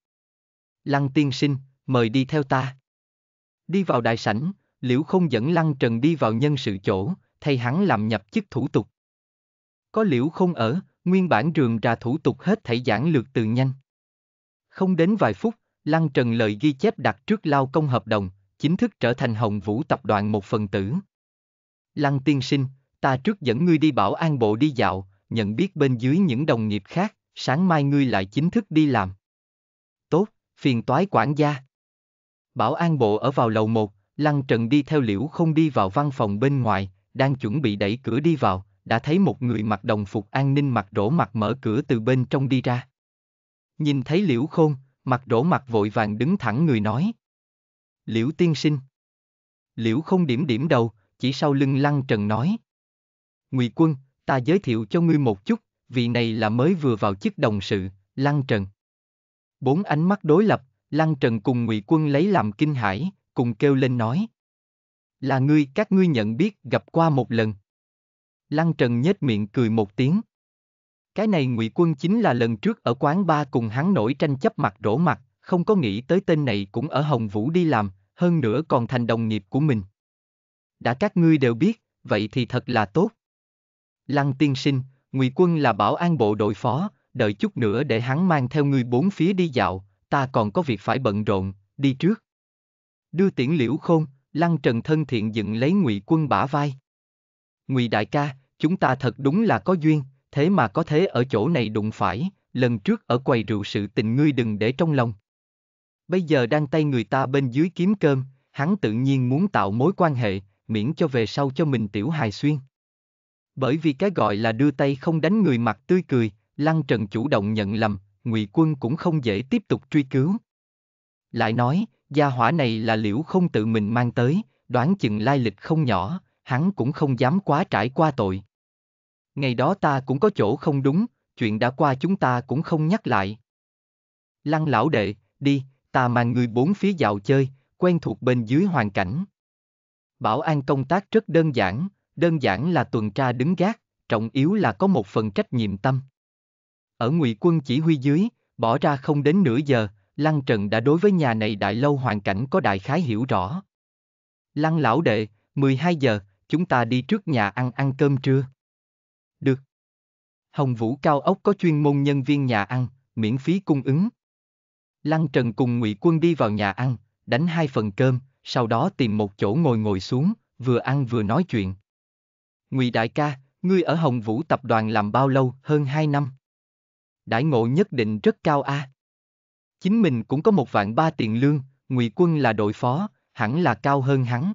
Lăng tiên sinh, mời đi theo ta. Đi vào đại sảnh, Liễu không dẫn Lăng Trần đi vào nhân sự chỗ, thay hắn làm nhập chức thủ tục. Có Liễu không ở, nguyên bản rườm ra thủ tục hết thảy giảng lược từ nhanh. Không đến vài phút, Lăng Trần lời ghi chép đặt trước lao công hợp đồng, chính thức trở thành Hồng Vũ tập đoàn một phần tử. Lăng tiên sinh, Ta trước dẫn ngươi đi bảo an bộ đi dạo, nhận biết bên dưới những đồng nghiệp khác, sáng mai ngươi lại chính thức đi làm. Tốt, phiền toái quản gia. Bảo an bộ ở vào lầu một, Lăng Trần đi theo liễu không đi vào văn phòng bên ngoài, đang chuẩn bị đẩy cửa đi vào, đã thấy một người mặc đồng phục an ninh mặt rỗ mặt mở cửa từ bên trong đi ra. Nhìn thấy liễu khôn, mặt rỗ mặt vội vàng đứng thẳng người nói. Liễu tiên sinh. Liễu không điểm điểm đầu, chỉ sau lưng Lăng Trần nói. Ngụy Quân, ta giới thiệu cho ngươi một chút, vị này là mới vừa vào chức đồng sự, Lăng Trần. Bốn ánh mắt đối lập, Lăng Trần cùng Ngụy Quân lấy làm kinh hãi, cùng kêu lên nói. Là ngươi các ngươi nhận biết gặp qua một lần. Lăng Trần nhếch miệng cười một tiếng. Cái này Ngụy Quân chính là lần trước ở quán ba cùng hắn nổi tranh chấp mặt rỗ mặt, không có nghĩ tới tên này cũng ở Hồng Vũ đi làm, hơn nữa còn thành đồng nghiệp của mình. Đã các ngươi đều biết, vậy thì thật là tốt. Lăng tiên sinh, Ngụy Quân là bảo an bộ đội phó, đợi chút nữa để hắn mang theo ngươi bốn phía đi dạo, ta còn có việc phải bận rộn, đi trước. Đưa tiễn liễu khôn, Lăng Trần thân thiện dựng lấy Ngụy Quân bả vai. Ngụy đại ca, chúng ta thật đúng là có duyên, thế mà có thế ở chỗ này đụng phải, lần trước ở quầy rượu sự tình ngươi đừng để trong lòng. Bây giờ đang tay người ta bên dưới kiếm cơm, hắn tự nhiên muốn tạo mối quan hệ, miễn cho về sau cho mình tiểu hài xuyên. Bởi vì cái gọi là đưa tay không đánh người mặt tươi cười, Lăng Trần chủ động nhận lầm, Ngụy Quân cũng không dễ tiếp tục truy cứu. Lại nói, gia hỏa này là liễu không tự mình mang tới, đoán chừng lai lịch không nhỏ, hắn cũng không dám quá trải qua tội. Ngày đó ta cũng có chỗ không đúng, chuyện đã qua chúng ta cũng không nhắc lại. Lăng lão đệ, đi, ta mang người bốn phía dạo chơi, quen thuộc bên dưới hoàn cảnh. Bảo an công tác rất đơn giản, đơn giản là tuần tra đứng gác, trọng yếu là có một phần trách nhiệm tâm. Ở ngụy quân chỉ huy dưới, bỏ ra không đến nửa giờ, Lăng Trần đã đối với nhà này đại lâu hoàn cảnh có đại khái hiểu rõ. Lăng lão đệ, 12 giờ, chúng ta đi trước nhà ăn ăn cơm trưa. Được. Hồng Vũ Cao ốc có chuyên môn nhân viên nhà ăn, miễn phí cung ứng. Lăng Trần cùng Ngụy Quân đi vào nhà ăn, đánh hai phần cơm, sau đó tìm một chỗ ngồi ngồi xuống, vừa ăn vừa nói chuyện. Ngụy đại ca, ngươi ở Hồng Vũ tập đoàn làm bao lâu, hơn 2 năm? Đãi ngộ nhất định rất cao a. À? Chính mình cũng có một vạn ba tiền lương, Ngụy Quân là đội phó, hẳn là cao hơn hắn.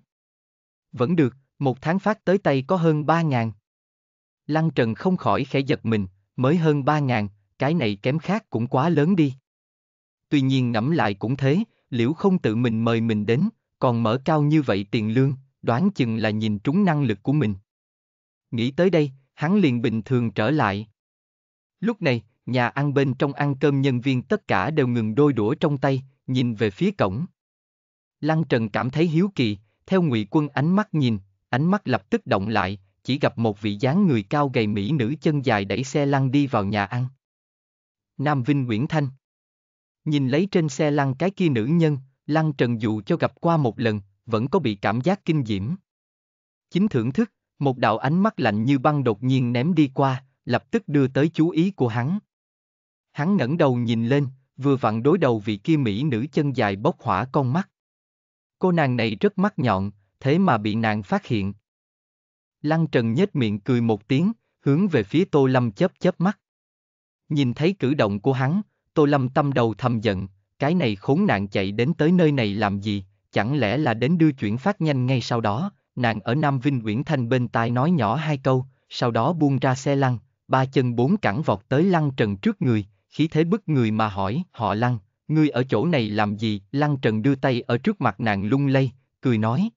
Vẫn được, một tháng phát tới tay có hơn 3 ngàn. Lăng Trần không khỏi khẽ giật mình, mới hơn 3 ngàn, cái này kém khác cũng quá lớn đi. Tuy nhiên ngẫm lại cũng thế, liễu không tự mình mời mình đến, còn mở cao như vậy tiền lương, đoán chừng là nhìn trúng năng lực của mình. Nghĩ tới đây, hắn liền bình thường trở lại. Lúc này, nhà ăn bên trong ăn cơm nhân viên tất cả đều ngừng đôi đũa trong tay, nhìn về phía cổng. Lăng Trần cảm thấy hiếu kỳ, theo ngụy quân ánh mắt nhìn, ánh mắt lập tức động lại, chỉ gặp một vị dáng người cao gầy mỹ nữ chân dài đẩy xe lăn đi vào nhà ăn. Nam Vinh Nguyễn Thanh Nhìn lấy trên xe lăn cái kia nữ nhân, Lăng Trần dù cho gặp qua một lần, vẫn có bị cảm giác kinh diễm. Chính thưởng thức, một đạo ánh mắt lạnh như băng đột nhiên ném đi qua, lập tức đưa tới chú ý của hắn. Hắn ngẩng đầu nhìn lên, vừa vặn đối đầu vị kia mỹ nữ chân dài bốc hỏa con mắt. Cô nàng này rất mắt nhọn, thế mà bị nàng phát hiện. Lăng Trần nhếch miệng cười một tiếng, hướng về phía Tô Lâm chớp chớp mắt. Nhìn thấy cử động của hắn, Tô Lâm tâm đầu thầm giận, cái này khốn nạn chạy đến tới nơi này làm gì, chẳng lẽ là đến đưa chuyển phát nhanh ngay sau đó, nàng ở Nam Vinh Nguyễn Thanh bên tai nói nhỏ hai câu, sau đó buông ra xe lăn, ba chân bốn cẳng vọt tới lăn trần trước người, khí thế bức người mà hỏi, họ lăn, ngươi ở chỗ này làm gì, Lăn trần đưa tay ở trước mặt nàng lung lay, cười nói.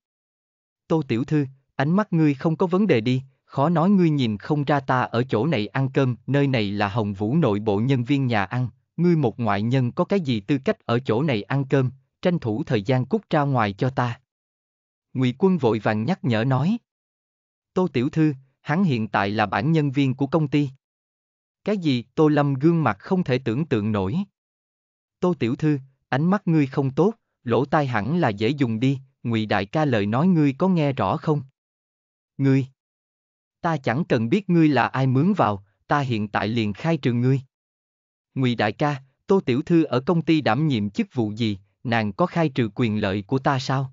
Tô tiểu thư, ánh mắt ngươi không có vấn đề đi, khó nói ngươi nhìn không ra ta ở chỗ này ăn cơm, nơi này là hồng vũ nội bộ nhân viên nhà ăn, ngươi một ngoại nhân có cái gì tư cách ở chỗ này ăn cơm, tranh thủ thời gian cút ra ngoài cho ta. Ngụy Quân vội vàng nhắc nhở nói. Tô Tiểu Thư, hắn hiện tại là bản nhân viên của công ty. Cái gì Tô Lâm gương mặt không thể tưởng tượng nổi. Tô Tiểu Thư, ánh mắt ngươi không tốt, lỗ tai hẳn là dễ dùng đi, Ngụy Đại ca lời nói ngươi có nghe rõ không? Ngươi! Ta chẳng cần biết ngươi là ai mướn vào, ta hiện tại liền khai trừ ngươi. Ngụy Đại ca, Tô Tiểu Thư ở công ty đảm nhiệm chức vụ gì, nàng có khai trừ quyền lợi của ta sao?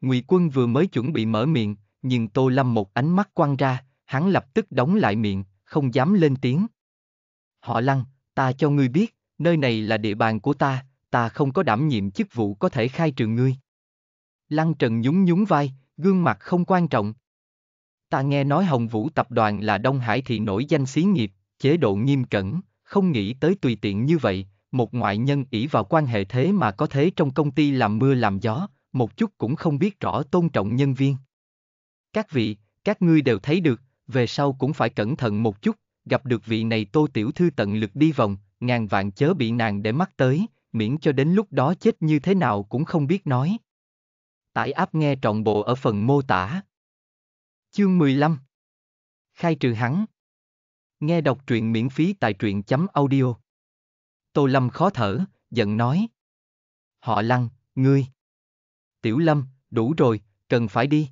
Ngụy Quân vừa mới chuẩn bị mở miệng, nhưng Tô Lâm một ánh mắt quăng ra, hắn lập tức đóng lại miệng, không dám lên tiếng. Họ lăng, ta cho ngươi biết, nơi này là địa bàn của ta, ta không có đảm nhiệm chức vụ có thể khai trừ ngươi. Lăng Trần nhún nhún vai, gương mặt không quan trọng. Ta nghe nói Hồng Vũ tập đoàn là Đông Hải thị nổi danh xí nghiệp, chế độ nghiêm cẩn, không nghĩ tới tùy tiện như vậy, một ngoại nhân ỷ vào quan hệ thế mà có thế trong công ty làm mưa làm gió, một chút cũng không biết rõ tôn trọng nhân viên. Các vị, các ngươi đều thấy được, về sau cũng phải cẩn thận một chút, gặp được vị này tô tiểu thư tận lực đi vòng, ngàn vạn chớ bị nàng để mắt tới, miễn cho đến lúc đó chết như thế nào cũng không biết nói. Tải áp nghe trọn bộ ở phần mô tả. Chương 15 Khai trừ hắn Nghe đọc truyện miễn phí tại truyện chấm audio. Tô Lâm khó thở, giận nói. Họ lăng, ngươi. Tiểu Lâm, đủ rồi, cần phải đi.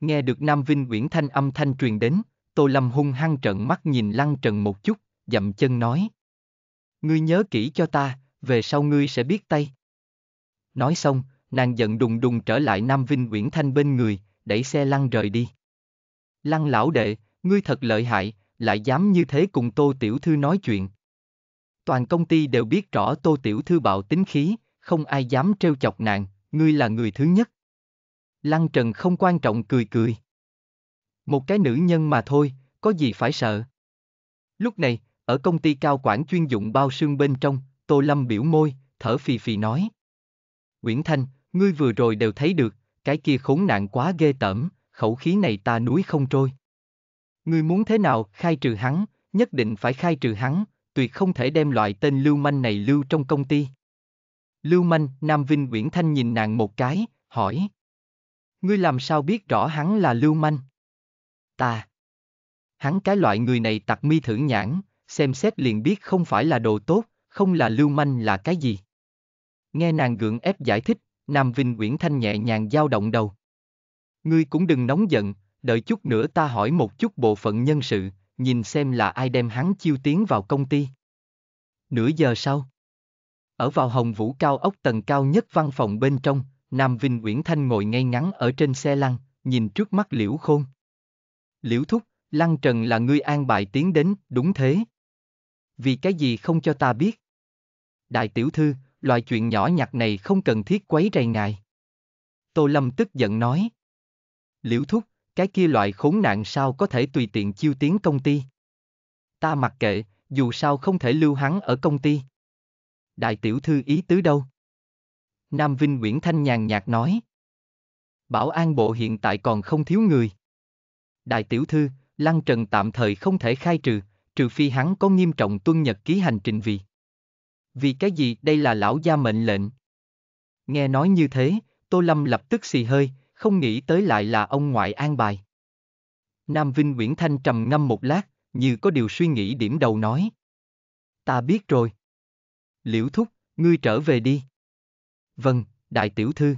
Nghe được Nam Vinh Nguyễn Thanh âm thanh truyền đến, Tô Lâm hung hăng trận mắt nhìn Lăng Trần một chút, dậm chân nói. Ngươi nhớ kỹ cho ta, về sau ngươi sẽ biết tay. Nói xong, nàng giận đùng đùng trở lại Nam Vinh Nguyễn Thanh bên người, đẩy xe Lăng rời đi. Lăng lão đệ, ngươi thật lợi hại, lại dám như thế cùng Tô Tiểu Thư nói chuyện. Toàn công ty đều biết rõ Tô Tiểu Thư bạo tính khí, không ai dám trêu chọc nàng, ngươi là người thứ nhất. Lăng Trần không quan trọng cười cười. Một cái nữ nhân mà thôi, có gì phải sợ. Lúc này, ở công ty cao quản chuyên dụng bao xương bên trong, Tô Lâm biểu môi, thở phì phì nói. Nguyễn Thanh, ngươi vừa rồi đều thấy được, cái kia khốn nạn quá ghê tởm, khẩu khí này ta núi không trôi. Ngươi muốn thế nào khai trừ hắn, nhất định phải khai trừ hắn, tuyệt không thể đem loại tên lưu manh này lưu trong công ty. Lưu Manh, Nam Vinh Nguyễn Thanh nhìn nàng một cái, hỏi. Ngươi làm sao biết rõ hắn là Lưu Manh? Ta. Hắn cái loại người này tặc mi thử nhãn, xem xét liền biết không phải là đồ tốt, không là Lưu Manh là cái gì. Nghe nàng gượng ép giải thích, Nam Vinh Nguyễn Thanh nhẹ nhàng dao động đầu. Ngươi cũng đừng nóng giận, đợi chút nữa ta hỏi một chút bộ phận nhân sự, nhìn xem là ai đem hắn chiêu tiến vào công ty. Nửa giờ sau ở vào hồng vũ cao ốc tầng cao nhất văn phòng bên trong, Nam Vinh Uyển Thanh ngồi ngay ngắn ở trên xe lăn, nhìn trước mắt Liễu Khôn. Liễu Thúc, Lăng Trần là ngươi an bài tiến đến, đúng thế. Vì cái gì không cho ta biết? Đại tiểu thư, loại chuyện nhỏ nhặt này không cần thiết quấy rầy ngài. Tô Lâm tức giận nói. Liễu Thúc, cái kia loại khốn nạn sao có thể tùy tiện chiêu tiến công ty? Ta mặc kệ, dù sao không thể lưu hắn ở công ty đại tiểu thư ý tứ đâu? Nam Vinh Nguyễn Thanh nhàn nhạt nói. Bảo an bộ hiện tại còn không thiếu người. Đại tiểu thư, Lăng Trần tạm thời không thể khai trừ, trừ phi hắn có nghiêm trọng tuân nhật ký hành trình vì. Vì cái gì đây là lão gia mệnh lệnh? Nghe nói như thế, Tô Lâm lập tức xì hơi, không nghĩ tới lại là ông ngoại an bài. Nam Vinh Nguyễn Thanh trầm ngâm một lát, như có điều suy nghĩ điểm đầu nói. Ta biết rồi. Liễu Thúc, ngươi trở về đi. Vâng, đại tiểu thư.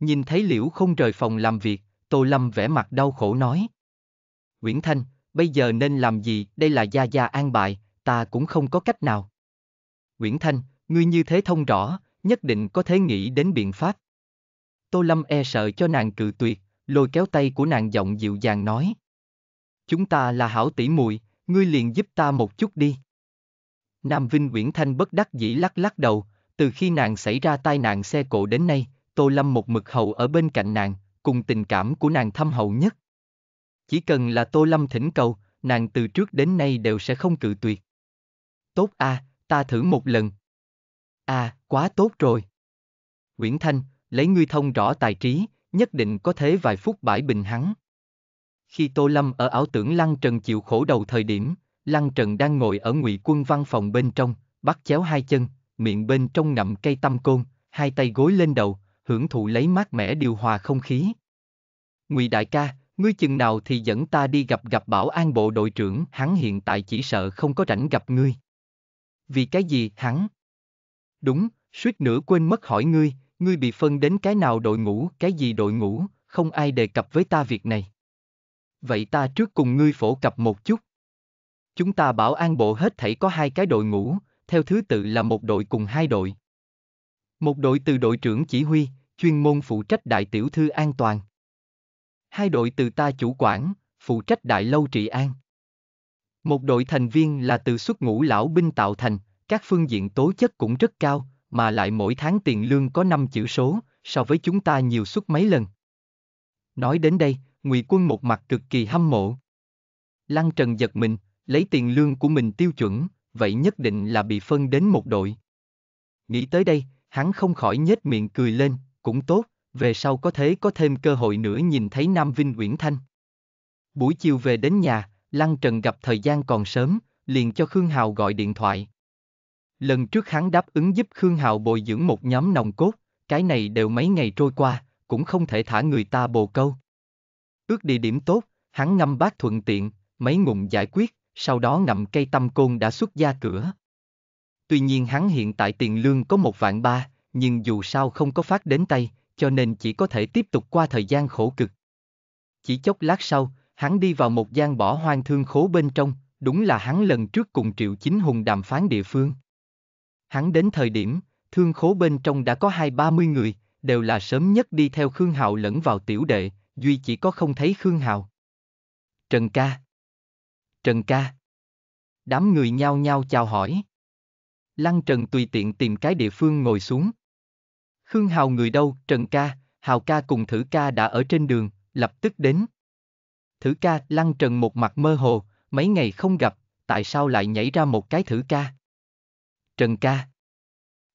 Nhìn thấy Liễu không rời phòng làm việc, Tô Lâm vẻ mặt đau khổ nói. Nguyễn Thanh, bây giờ nên làm gì, đây là gia gia an bài, ta cũng không có cách nào. Nguyễn Thanh, ngươi như thế thông rõ, nhất định có thể nghĩ đến biện pháp. Tô Lâm e sợ cho nàng cự tuyệt, lôi kéo tay của nàng giọng dịu dàng nói. Chúng ta là hảo tỷ muội, ngươi liền giúp ta một chút đi. Nam Vinh Nguyễn Thanh bất đắc dĩ lắc lắc đầu, từ khi nàng xảy ra tai nạn xe cộ đến nay, Tô Lâm một mực hầu ở bên cạnh nàng, cùng tình cảm của nàng thâm hậu nhất. Chỉ cần là Tô Lâm thỉnh cầu, nàng từ trước đến nay đều sẽ không cự tuyệt. Tốt a, à, ta thử một lần. À, quá tốt rồi. Nguyễn Thanh, lấy ngươi thông rõ tài trí, nhất định có thế vài phút bãi bình hắn. Khi Tô Lâm ở ảo tưởng lăng trần chịu khổ đầu thời điểm, Lăng Trần đang ngồi ở ngụy quân văn phòng bên trong, bắt chéo hai chân, miệng bên trong ngậm cây tâm côn, hai tay gối lên đầu, hưởng thụ lấy mát mẻ điều hòa không khí. Ngụy đại ca, ngươi chừng nào thì dẫn ta đi gặp gặp bảo an bộ đội trưởng, hắn hiện tại chỉ sợ không có rảnh gặp ngươi. Vì cái gì hắn? Đúng, suýt nữa quên mất hỏi ngươi, ngươi bị phân đến cái nào đội ngũ, cái gì đội ngũ, không ai đề cập với ta việc này. Vậy ta trước cùng ngươi phổ cập một chút, Chúng ta bảo an bộ hết thảy có hai cái đội ngũ, theo thứ tự là một đội cùng hai đội. Một đội từ đội trưởng chỉ huy, chuyên môn phụ trách đại tiểu thư an toàn. Hai đội từ ta chủ quản, phụ trách đại lâu trị an. Một đội thành viên là từ xuất ngũ lão binh tạo thành, các phương diện tố chất cũng rất cao, mà lại mỗi tháng tiền lương có 5 chữ số, so với chúng ta nhiều suốt mấy lần. Nói đến đây, Ngụy Quân một mặt cực kỳ hâm mộ. Lăng Trần giật mình, Lấy tiền lương của mình tiêu chuẩn, vậy nhất định là bị phân đến một đội. Nghĩ tới đây, hắn không khỏi nhếch miệng cười lên, cũng tốt, về sau có thế có thêm cơ hội nữa nhìn thấy Nam Vinh Uyển Thanh. Buổi chiều về đến nhà, Lăng Trần gặp thời gian còn sớm, liền cho Khương Hào gọi điện thoại. Lần trước hắn đáp ứng giúp Khương Hào bồi dưỡng một nhóm nòng cốt, cái này đều mấy ngày trôi qua, cũng không thể thả người ta bồ câu. Ước địa điểm tốt, hắn ngâm bác thuận tiện, mấy ngụm giải quyết, sau đó ngậm cây tâm côn đã xuất ra cửa. Tuy nhiên hắn hiện tại tiền lương có một vạn ba, nhưng dù sao không có phát đến tay, cho nên chỉ có thể tiếp tục qua thời gian khổ cực. Chỉ chốc lát sau, hắn đi vào một gian bỏ hoang thương khố bên trong, đúng là hắn lần trước cùng Triệu Chính Hùng đàm phán địa phương. Hắn đến thời điểm, thương khố bên trong đã có hai ba mươi người, đều là sớm nhất đi theo Khương hào lẫn vào tiểu đệ, duy chỉ có không thấy Khương hào. Trần ca. Trần ca. Đám người nhao nhao chào hỏi. Lăng Trần tùy tiện tìm cái địa phương ngồi xuống. Khương Hào người đâu, Trần ca, Hào ca cùng Thử ca đã ở trên đường, lập tức đến. Thử ca, Lăng Trần một mặt mơ hồ, mấy ngày không gặp, tại sao lại nhảy ra một cái Thử ca? Trần ca.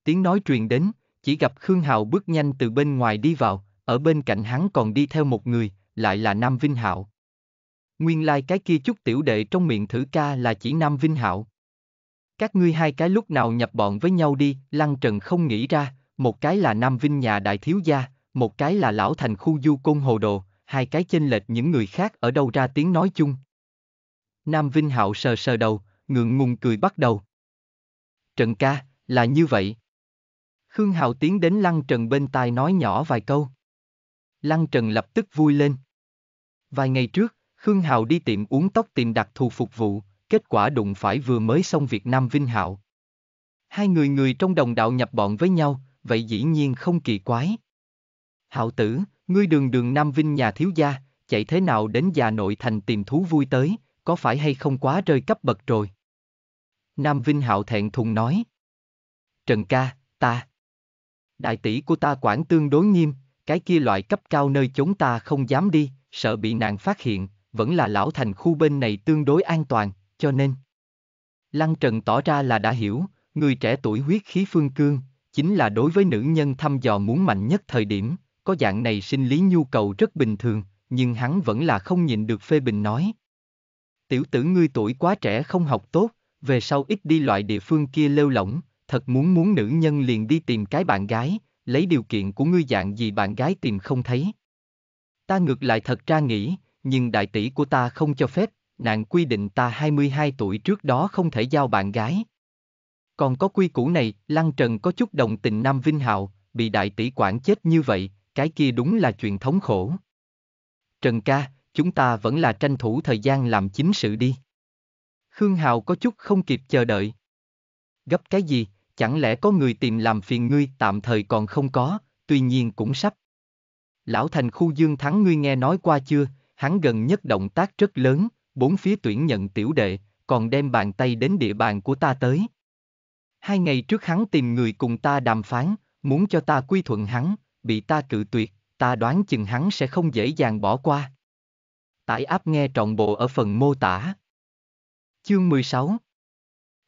Tiếng nói truyền đến, chỉ gặp Khương Hào bước nhanh từ bên ngoài đi vào, ở bên cạnh hắn còn đi theo một người, lại là Nam Vinh Hạo. Nguyên lai like cái kia chút tiểu đệ trong miệng thử ca là chỉ Nam Vinh Hạo. Các ngươi hai cái lúc nào nhập bọn với nhau đi, Lăng Trần không nghĩ ra, một cái là Nam Vinh nhà đại thiếu gia, một cái là lão thành khu du côn hồ đồ, hai cái chênh lệch những người khác ở đâu ra tiếng nói chung. Nam Vinh Hạo sờ sờ đầu, ngượng ngùng cười bắt đầu. Trần ca, là như vậy. Khương Hạo tiến đến Lăng Trần bên tai nói nhỏ vài câu. Lăng Trần lập tức vui lên. Vài ngày trước, Khương Hào đi tiệm uống tóc tìm đặc thù phục vụ, kết quả đụng phải vừa mới xong Việt Nam Vinh Hạo. Hai người người trong đồng đạo nhập bọn với nhau, vậy dĩ nhiên không kỳ quái. Hạo tử, ngươi đường đường Nam Vinh nhà thiếu gia, chạy thế nào đến già nội thành tìm thú vui tới, có phải hay không quá rơi cấp bậc rồi? Nam Vinh Hạo thẹn thùng nói. Trần ca, ta. Đại tỷ của ta quản tương đối nghiêm, cái kia loại cấp cao nơi chúng ta không dám đi, sợ bị nàng phát hiện, vẫn là lão thành khu bên này tương đối an toàn, cho nên. Lăng Trần tỏ ra là đã hiểu, người trẻ tuổi huyết khí phương cương, chính là đối với nữ nhân thăm dò muốn mạnh nhất thời điểm, có dạng này sinh lý nhu cầu rất bình thường, nhưng hắn vẫn là không nhịn được phê bình nói. Tiểu tử ngươi tuổi quá trẻ không học tốt, về sau ít đi loại địa phương kia lêu lỏng, thật muốn muốn nữ nhân liền đi tìm cái bạn gái, lấy điều kiện của ngươi dạng gì bạn gái tìm không thấy. Ta ngược lại thật ra nghĩ, nhưng đại tỷ của ta không cho phép, nàng quy định ta 22 tuổi trước đó không thể giao bạn gái. Còn có quy củ này, Lăng Trần có chút đồng tình Nam Vinh Hạo, bị đại tỷ quản chết như vậy, cái kia đúng là chuyện thống khổ. Trần ca, chúng ta vẫn là tranh thủ thời gian làm chính sự đi. Khương Hào có chút không kịp chờ đợi. Gấp cái gì, chẳng lẽ có người tìm làm phiền ngươi tạm thời còn không có, tuy nhiên cũng sắp. Lão thành khu Dương Thắng ngươi nghe nói qua chưa, hắn gần nhất động tác rất lớn, bốn phía tuyển nhận tiểu đệ, còn đem bàn tay đến địa bàn của ta tới. Hai ngày trước hắn tìm người cùng ta đàm phán, muốn cho ta quy thuận hắn, bị ta cự tuyệt, ta đoán chừng hắn sẽ không dễ dàng bỏ qua. Tải áp nghe trọn bộ ở phần mô tả. Chương 16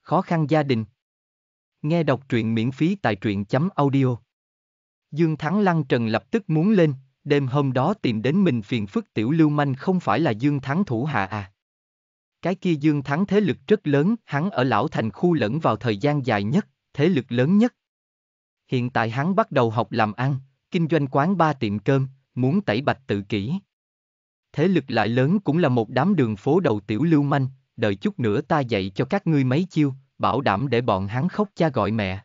Khó khăn gia đình Nghe đọc truyện miễn phí tại truyện chấm audio. Dương Thắng Lăng Trần lập tức muốn lên, Đêm hôm đó tìm đến mình phiền phức tiểu lưu manh không phải là Dương Thắng thủ hạ à. Cái kia Dương Thắng thế lực rất lớn, hắn ở lão thành khu lẫn vào thời gian dài nhất, thế lực lớn nhất. Hiện tại hắn bắt đầu học làm ăn, kinh doanh quán ba tiệm cơm, muốn tẩy bạch tự kỷ. Thế lực lại lớn cũng là một đám đường phố đầu tiểu lưu manh, đợi chút nữa ta dạy cho các ngươi mấy chiêu, bảo đảm để bọn hắn khóc cha gọi mẹ.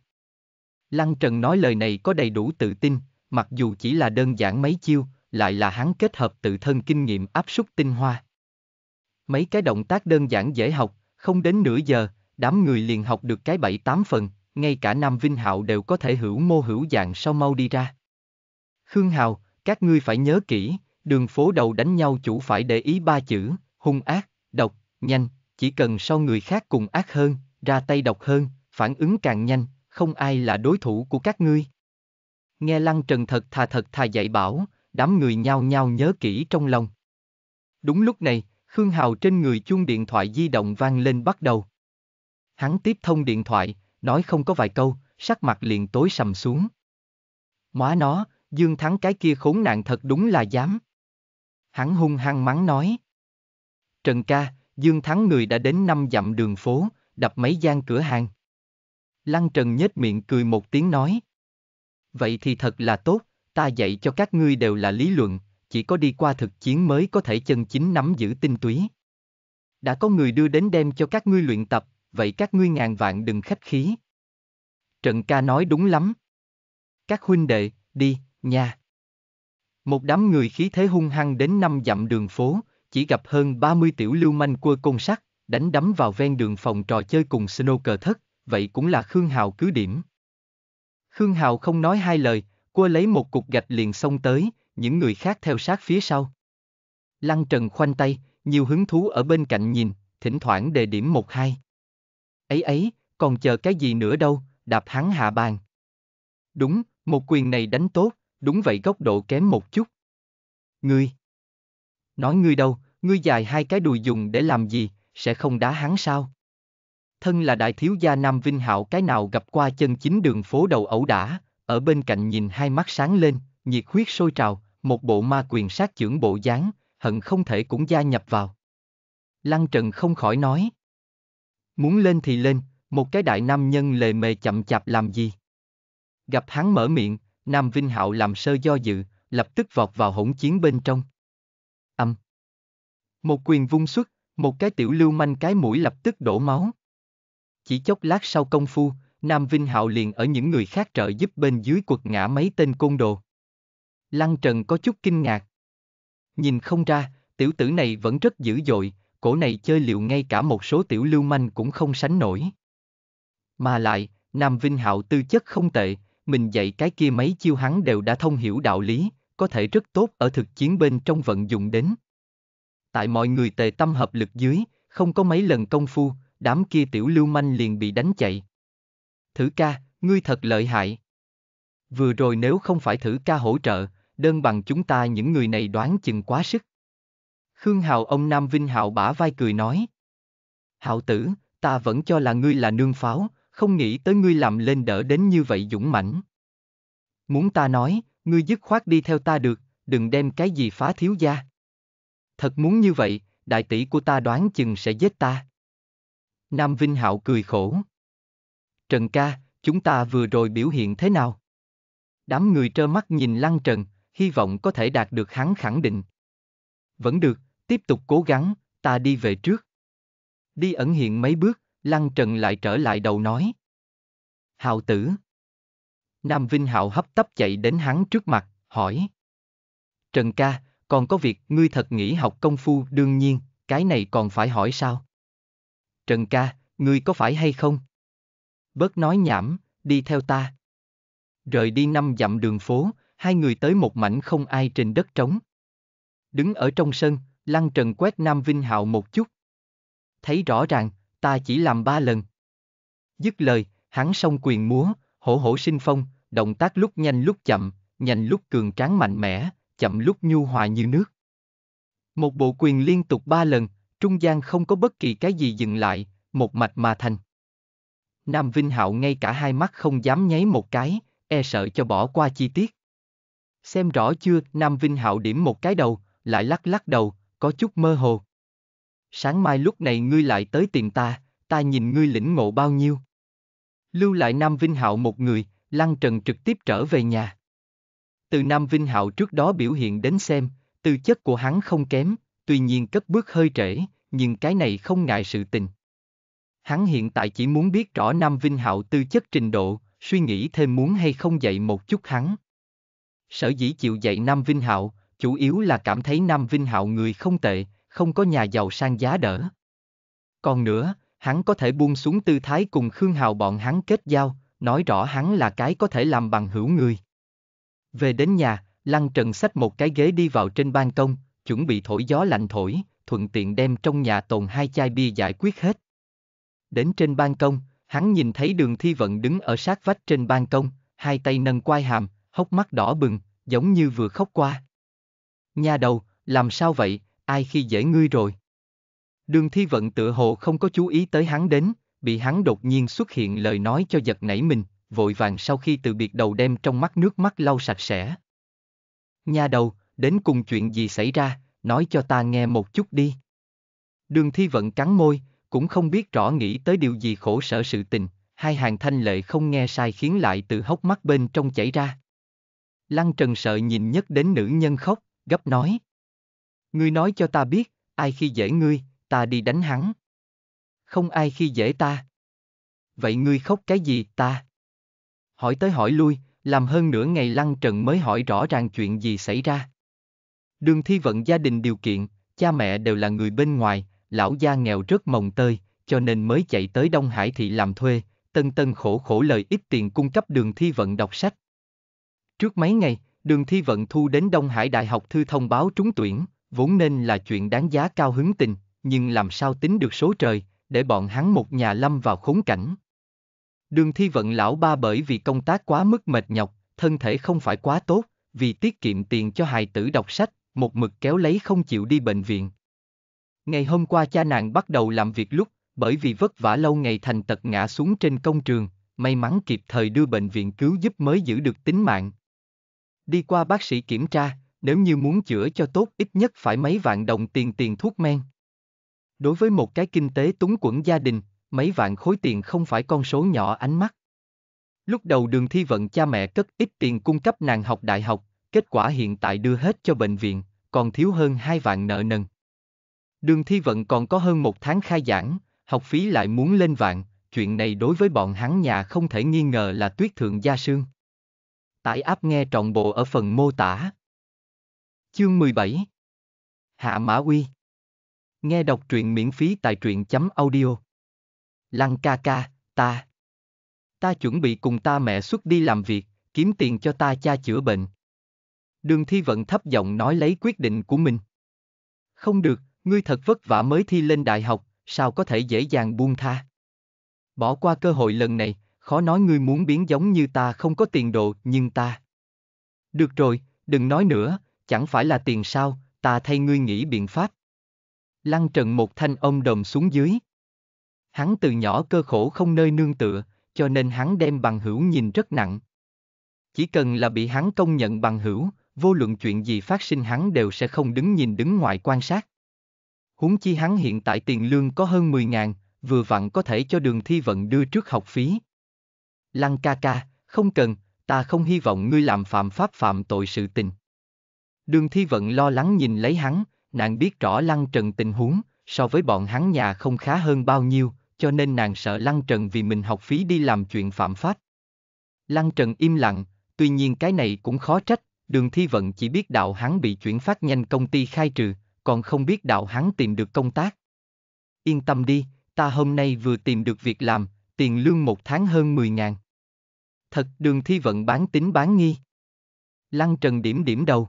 Lăng Trần nói lời này có đầy đủ tự tin, mặc dù chỉ là đơn giản mấy chiêu, lại là hắn kết hợp tự thân kinh nghiệm áp súc tinh hoa. Mấy cái động tác đơn giản dễ học, không đến nửa giờ, đám người liền học được cái bảy tám phần, ngay cả Nam Vinh Hạo đều có thể hữu mô hữu dạng sau mau đi ra. Khương Hào, các ngươi phải nhớ kỹ, đường phố đầu đánh nhau chủ phải để ý ba chữ, hung ác, độc, nhanh, chỉ cần so người khác cùng ác hơn, ra tay độc hơn, phản ứng càng nhanh, không ai là đối thủ của các ngươi. Nghe Lăng Trần thật thà thật thà dạy bảo, đám người nhao nhao nhớ kỹ trong lòng. Đúng lúc này, Khương Hào trên người chuông điện thoại di động vang lên bắt đầu. Hắn tiếp thông điện thoại, nói không có vài câu, sắc mặt liền tối sầm xuống. Móa nó, Dương Thắng cái kia khốn nạn thật đúng là dám. Hắn hung hăng mắng nói. Trần ca, Dương Thắng người đã đến năm dặm đường phố, đập mấy gian cửa hàng. Lăng Trần nhếch miệng cười một tiếng nói, Vậy thì thật là tốt, ta dạy cho các ngươi đều là lý luận, chỉ có đi qua thực chiến mới có thể chân chính nắm giữ tinh túy. Đã có người đưa đến đem cho các ngươi luyện tập, vậy các ngươi ngàn vạn đừng khách khí. Trần ca nói đúng lắm. Các huynh đệ, đi, nha. Một đám người khí thế hung hăng đến năm dặm đường phố, chỉ gặp hơn 30 tiểu lưu manh cua côn sắt, đánh đấm vào ven đường phòng trò chơi cùng snooker thất, vậy cũng là Khương Hào cứ điểm. Khương Hào không nói hai lời, cua lấy một cục gạch liền xông tới, những người khác theo sát phía sau. Lăng Trần khoanh tay, nhiều hứng thú ở bên cạnh nhìn, thỉnh thoảng đề điểm một hai. Ấy ấy, còn chờ cái gì nữa đâu, đạp hắn hạ bàn. Đúng, một quyền này đánh tốt, đúng vậy góc độ kém một chút. Ngươi. Nói ngươi đâu, ngươi dài hai cái đùi dùng để làm gì, sẽ không đá hắn sao? thân là đại thiếu gia Nam Vinh Hạo cái nào gặp qua chân chính đường phố đầu ẩu đả, ở bên cạnh nhìn hai mắt sáng lên, nhiệt huyết sôi trào, một bộ ma quyền sát trưởng bộ dáng, hận không thể cũng gia nhập vào. Lăng Trần không khỏi nói. Muốn lên thì lên, một cái đại nam nhân lề mề chậm chạp làm gì? Gặp hắn mở miệng, Nam Vinh Hạo làm sơ do dự, lập tức vọt vào hỗn chiến bên trong. Âm. Một quyền vung xuất, một cái tiểu lưu manh cái mũi lập tức đổ máu. Chỉ chốc lát sau công phu, Nam Vinh Hạo liền ở những người khác trợ giúp bên dưới quật ngã mấy tên côn đồ. Lăng Trần có chút kinh ngạc. Nhìn không ra, tiểu tử này vẫn rất dữ dội, cổ này chơi liệu ngay cả một số tiểu lưu manh cũng không sánh nổi. Mà lại, Nam Vinh Hạo tư chất không tệ, mình dạy cái kia mấy chiêu hắn đều đã thông hiểu đạo lý, có thể rất tốt ở thực chiến bên trong vận dụng đến. Tại mọi người tề tâm hợp lực dưới, không có mấy lần công phu, đám kia tiểu lưu manh liền bị đánh chạy. Thử ca, ngươi thật lợi hại. Vừa rồi nếu không phải thử ca hỗ trợ, đơn bằng chúng ta những người này đoán chừng quá sức. Khương Hào ông Nam Vinh Hạo bả vai cười nói. Hạo tử, ta vẫn cho là ngươi là nương pháo, không nghĩ tới ngươi làm lên đỡ đến như vậy dũng mãnh. Muốn ta nói, ngươi dứt khoát đi theo ta được, đừng đem cái gì phá thiếu gia. Thật muốn như vậy, đại tỷ của ta đoán chừng sẽ giết ta. Nam Vinh Hạo cười khổ. Trần ca, chúng ta vừa rồi biểu hiện thế nào? Đám người trơ mắt nhìn Lăng Trần, hy vọng có thể đạt được hắn khẳng định. Vẫn được, tiếp tục cố gắng, ta đi về trước. Đi ẩn hiện mấy bước, Lăng Trần lại trở lại đầu nói. Hạo tử. Nam Vinh Hạo hấp tấp chạy đến hắn trước mặt, hỏi. Trần ca, còn có việc ngươi thật nghĩ học công phu đương nhiên, cái này còn phải hỏi sao? Trần ca, ngươi có phải hay không? Bớt nói nhảm, đi theo ta. Rời đi năm dặm đường phố, hai người tới một mảnh không ai trên đất trống. Đứng ở trong sân, Lăng Trần quét Nam Vinh Hạo một chút. Thấy rõ ràng, ta chỉ làm ba lần. Dứt lời, hắn song quyền múa, hổ hổ sinh phong, động tác lúc nhanh lúc chậm, nhanh lúc cường tráng mạnh mẽ, chậm lúc nhu hòa như nước. Một bộ quyền liên tục ba lần, trung gian không có bất kỳ cái gì dừng lại, một mạch mà thành. Nam Vinh Hạo ngay cả hai mắt không dám nháy một cái, e sợ cho bỏ qua chi tiết. Xem rõ chưa, Nam Vinh Hạo điểm một cái đầu, lại lắc lắc đầu, có chút mơ hồ. Sáng mai lúc này ngươi lại tới tìm ta, ta nhìn ngươi lĩnh ngộ bao nhiêu. Lưu lại Nam Vinh Hạo một người, Lăng Trần trực tiếp trở về nhà. Từ Nam Vinh Hạo trước đó biểu hiện đến xem, tư chất của hắn không kém, tuy nhiên cất bước hơi trễ, nhưng cái này không ngại sự tình. Hắn hiện tại chỉ muốn biết rõ Nam Vinh Hạo tư chất trình độ, suy nghĩ thêm muốn hay không dạy một chút hắn. Sở dĩ chịu dạy Nam Vinh Hạo, chủ yếu là cảm thấy Nam Vinh Hạo người không tệ, không có nhà giàu sang giá đỡ. Còn nữa, hắn có thể buông xuống tư thái cùng Khương Hào bọn hắn kết giao, nói rõ hắn là cái có thể làm bằng hữu người. Về đến nhà, Lăng Trần xách một cái ghế đi vào trên ban công, chuẩn bị thổi gió lạnh thổi, thuận tiện đem trong nhà tồn hai chai bia giải quyết hết. Đến trên ban công, hắn nhìn thấy đường thi vận đứng ở sát vách trên ban công, hai tay nâng quai hàm, hốc mắt đỏ bừng, giống như vừa khóc qua. nhà đầu, làm sao vậy, ai khi dễ ngươi rồi? Đường thi vận tựa hồ không có chú ý tới hắn đến, bị hắn đột nhiên xuất hiện lời nói cho giật nảy mình, vội vàng sau khi từ biệt đầu đem trong mắt nước mắt lau sạch sẽ. nhà đầu, đến cùng chuyện gì xảy ra, nói cho ta nghe một chút đi. Đường thi vận cắn môi, cũng không biết rõ nghĩ tới điều gì khổ sở sự tình, hai hàng thanh lệ không nghe sai khiến lại từ hốc mắt bên trong chảy ra. Lăng trần sợ nhìn nhất đến nữ nhân khóc, gấp nói. Ngươi nói cho ta biết, ai khi dễ ngươi, ta đi đánh hắn. Không ai khi dễ ta. Vậy ngươi khóc cái gì ta? Hỏi tới hỏi lui, làm hơn nửa ngày Lăng Trần mới hỏi rõ ràng chuyện gì xảy ra. Đường Thi Vận gia đình điều kiện, cha mẹ đều là người bên ngoài, lão gia nghèo rất mồng tơi, cho nên mới chạy tới Đông Hải thị làm thuê, tân tân khổ khổ lời ít tiền cung cấp đường Thi Vận đọc sách. Trước mấy ngày, đường Thi Vận thu đến Đông Hải Đại học thư thông báo trúng tuyển, vốn nên là chuyện đáng giá cao hứng tình, nhưng làm sao tính được số trời, để bọn hắn một nhà lâm vào khốn cảnh. Đường Thi Vận lão ba bởi vì công tác quá mức mệt nhọc, thân thể không phải quá tốt, vì tiết kiệm tiền cho hài tử đọc sách, một mực kéo lấy không chịu đi bệnh viện. Ngày hôm qua cha nàng bắt đầu làm việc lúc, bởi vì vất vả lâu ngày thành tật ngã xuống trên công trường, may mắn kịp thời đưa bệnh viện cứu giúp mới giữ được tính mạng. Đi qua bác sĩ kiểm tra, nếu như muốn chữa cho tốt ít nhất phải mấy vạn đồng tiền tiền thuốc men. Đối với một cái kinh tế túng quẫn gia đình, mấy vạn khối tiền không phải con số nhỏ ánh mắt. Lúc đầu đường thi vận cha mẹ cất ít tiền cung cấp nàng học đại học, kết quả hiện tại đưa hết cho bệnh viện, còn thiếu hơn 2 vạn nợ nần. Đường thi vận còn có hơn một tháng khai giảng, học phí lại muốn lên vạn, chuyện này đối với bọn hắn nhà không thể nghi ngờ là tuyết thượng gia sương. Tải áp nghe trọn bộ ở phần mô tả. Chương 17 Hạ Mã Uy Nghe đọc truyện miễn phí tại truyện chấm audio. Lăng ca ca, ta. Ta chuẩn bị cùng ta mẹ xuất đi làm việc, kiếm tiền cho ta cha chữa bệnh, Đường thi vận thấp giọng nói lấy quyết định của mình. Không được, ngươi thật vất vả mới thi lên đại học, sao có thể dễ dàng buông tha. Bỏ qua cơ hội lần này, khó nói ngươi muốn biến giống như ta không có tiền đồ nhưng ta. Được rồi, đừng nói nữa, chẳng phải là tiền sao, ta thay ngươi nghĩ biện pháp. Lăng trần một thanh ông đồng xuống dưới. Hắn từ nhỏ cơ khổ không nơi nương tựa, cho nên hắn đem bằng hữu nhìn rất nặng. Chỉ cần là bị hắn công nhận bằng hữu, vô luận chuyện gì phát sinh hắn đều sẽ không đứng nhìn đứng ngoài quan sát. Huống chi hắn hiện tại tiền lương có hơn 10 ngàn, vừa vặn có thể cho đường thi vận đưa trước học phí. Lăng ca ca, không cần, ta không hy vọng ngươi làm phạm pháp phạm tội sự tình. Đường thi vận lo lắng nhìn lấy hắn, nàng biết rõ lăng trần tình huống, so với bọn hắn nhà không khá hơn bao nhiêu, cho nên nàng sợ lăng trần vì mình học phí đi làm chuyện phạm pháp. Lăng trần im lặng, tuy nhiên cái này cũng khó trách, đường thi vận chỉ biết đạo hắn bị chuyển phát nhanh công ty khai trừ, còn không biết đạo hắn tìm được công tác. Yên tâm đi, ta hôm nay vừa tìm được việc làm, tiền lương một tháng hơn 10 ngàn. Thật đường thi vận bán tính bán nghi. Lăng trần điểm điểm đầu.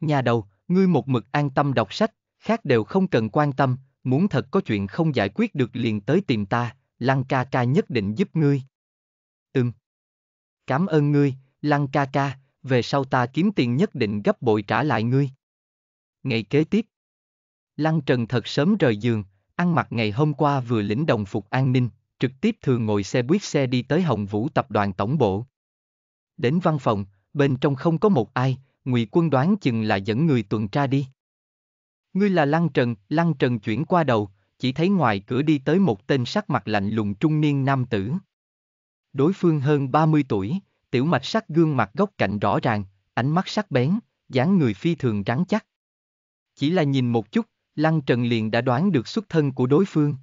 Nhà đầu, ngươi một mực an tâm đọc sách, khác đều không cần quan tâm, muốn thật có chuyện không giải quyết được liền tới tìm ta, Lăng ca ca nhất định giúp ngươi. Ừm. Cảm ơn ngươi, Lăng ca ca, về sau ta kiếm tiền nhất định gấp bội trả lại ngươi. Ngày kế tiếp, Lăng Trần thật sớm rời giường, ăn mặc ngày hôm qua vừa lĩnh đồng phục an ninh, trực tiếp thường ngồi xe buýt xe đi tới Hồng Vũ tập đoàn tổng bộ. Đến văn phòng, bên trong không có một ai, Ngụy Quân đoán chừng là dẫn người tuần tra đi. Ngươi là Lăng Trần, Lăng Trần chuyển qua đầu, chỉ thấy ngoài cửa đi tới một tên sắc mặt lạnh lùng trung niên nam tử. Đối phương hơn 30 tuổi, tiểu mạch sắc gương mặt góc cạnh rõ ràng, ánh mắt sắc bén, dáng người phi thường rắn chắc. Chỉ là nhìn một chút, Lăng Trần liền đã đoán được xuất thân của đối phương.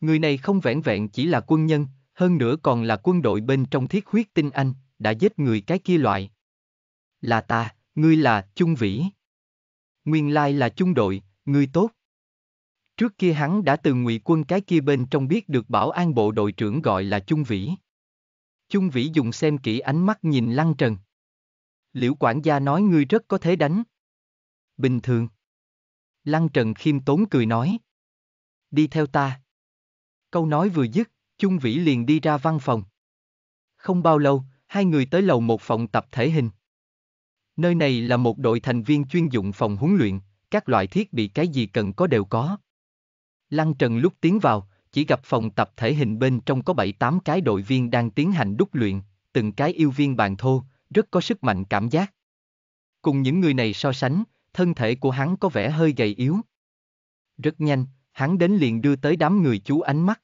Người này không vẹn vẹn chỉ là quân nhân, hơn nữa còn là quân đội bên trong thiết huyết tinh anh, đã giết người cái kia loại. Là ta, ngươi là Trung Vĩ. Nguyên lai là trung đội, ngươi tốt. Trước kia hắn đã từ ngụy quân cái kia bên trong biết được bảo an bộ đội trưởng gọi là Trung Vĩ. Chung Vĩ dùng xem kỹ ánh mắt nhìn Lăng Trần. Liễu quản gia nói ngươi rất có thế đánh. Bình thường. Lăng Trần khiêm tốn cười nói. Đi theo ta. Câu nói vừa dứt, Chung Vĩ liền đi ra văn phòng. Không bao lâu, hai người tới lầu một phòng tập thể hình. Nơi này là một đội thành viên chuyên dụng phòng huấn luyện, các loại thiết bị cái gì cần có đều có. Lăng Trần lúc tiến vào, chỉ gặp phòng tập thể hình bên trong có 7-8 cái đội viên đang tiến hành đúc luyện, từng cái yêu viên bàn thô, rất có sức mạnh cảm giác. Cùng những người này so sánh, thân thể của hắn có vẻ hơi gầy yếu. Rất nhanh, hắn đến liền đưa tới đám người chú ánh mắt.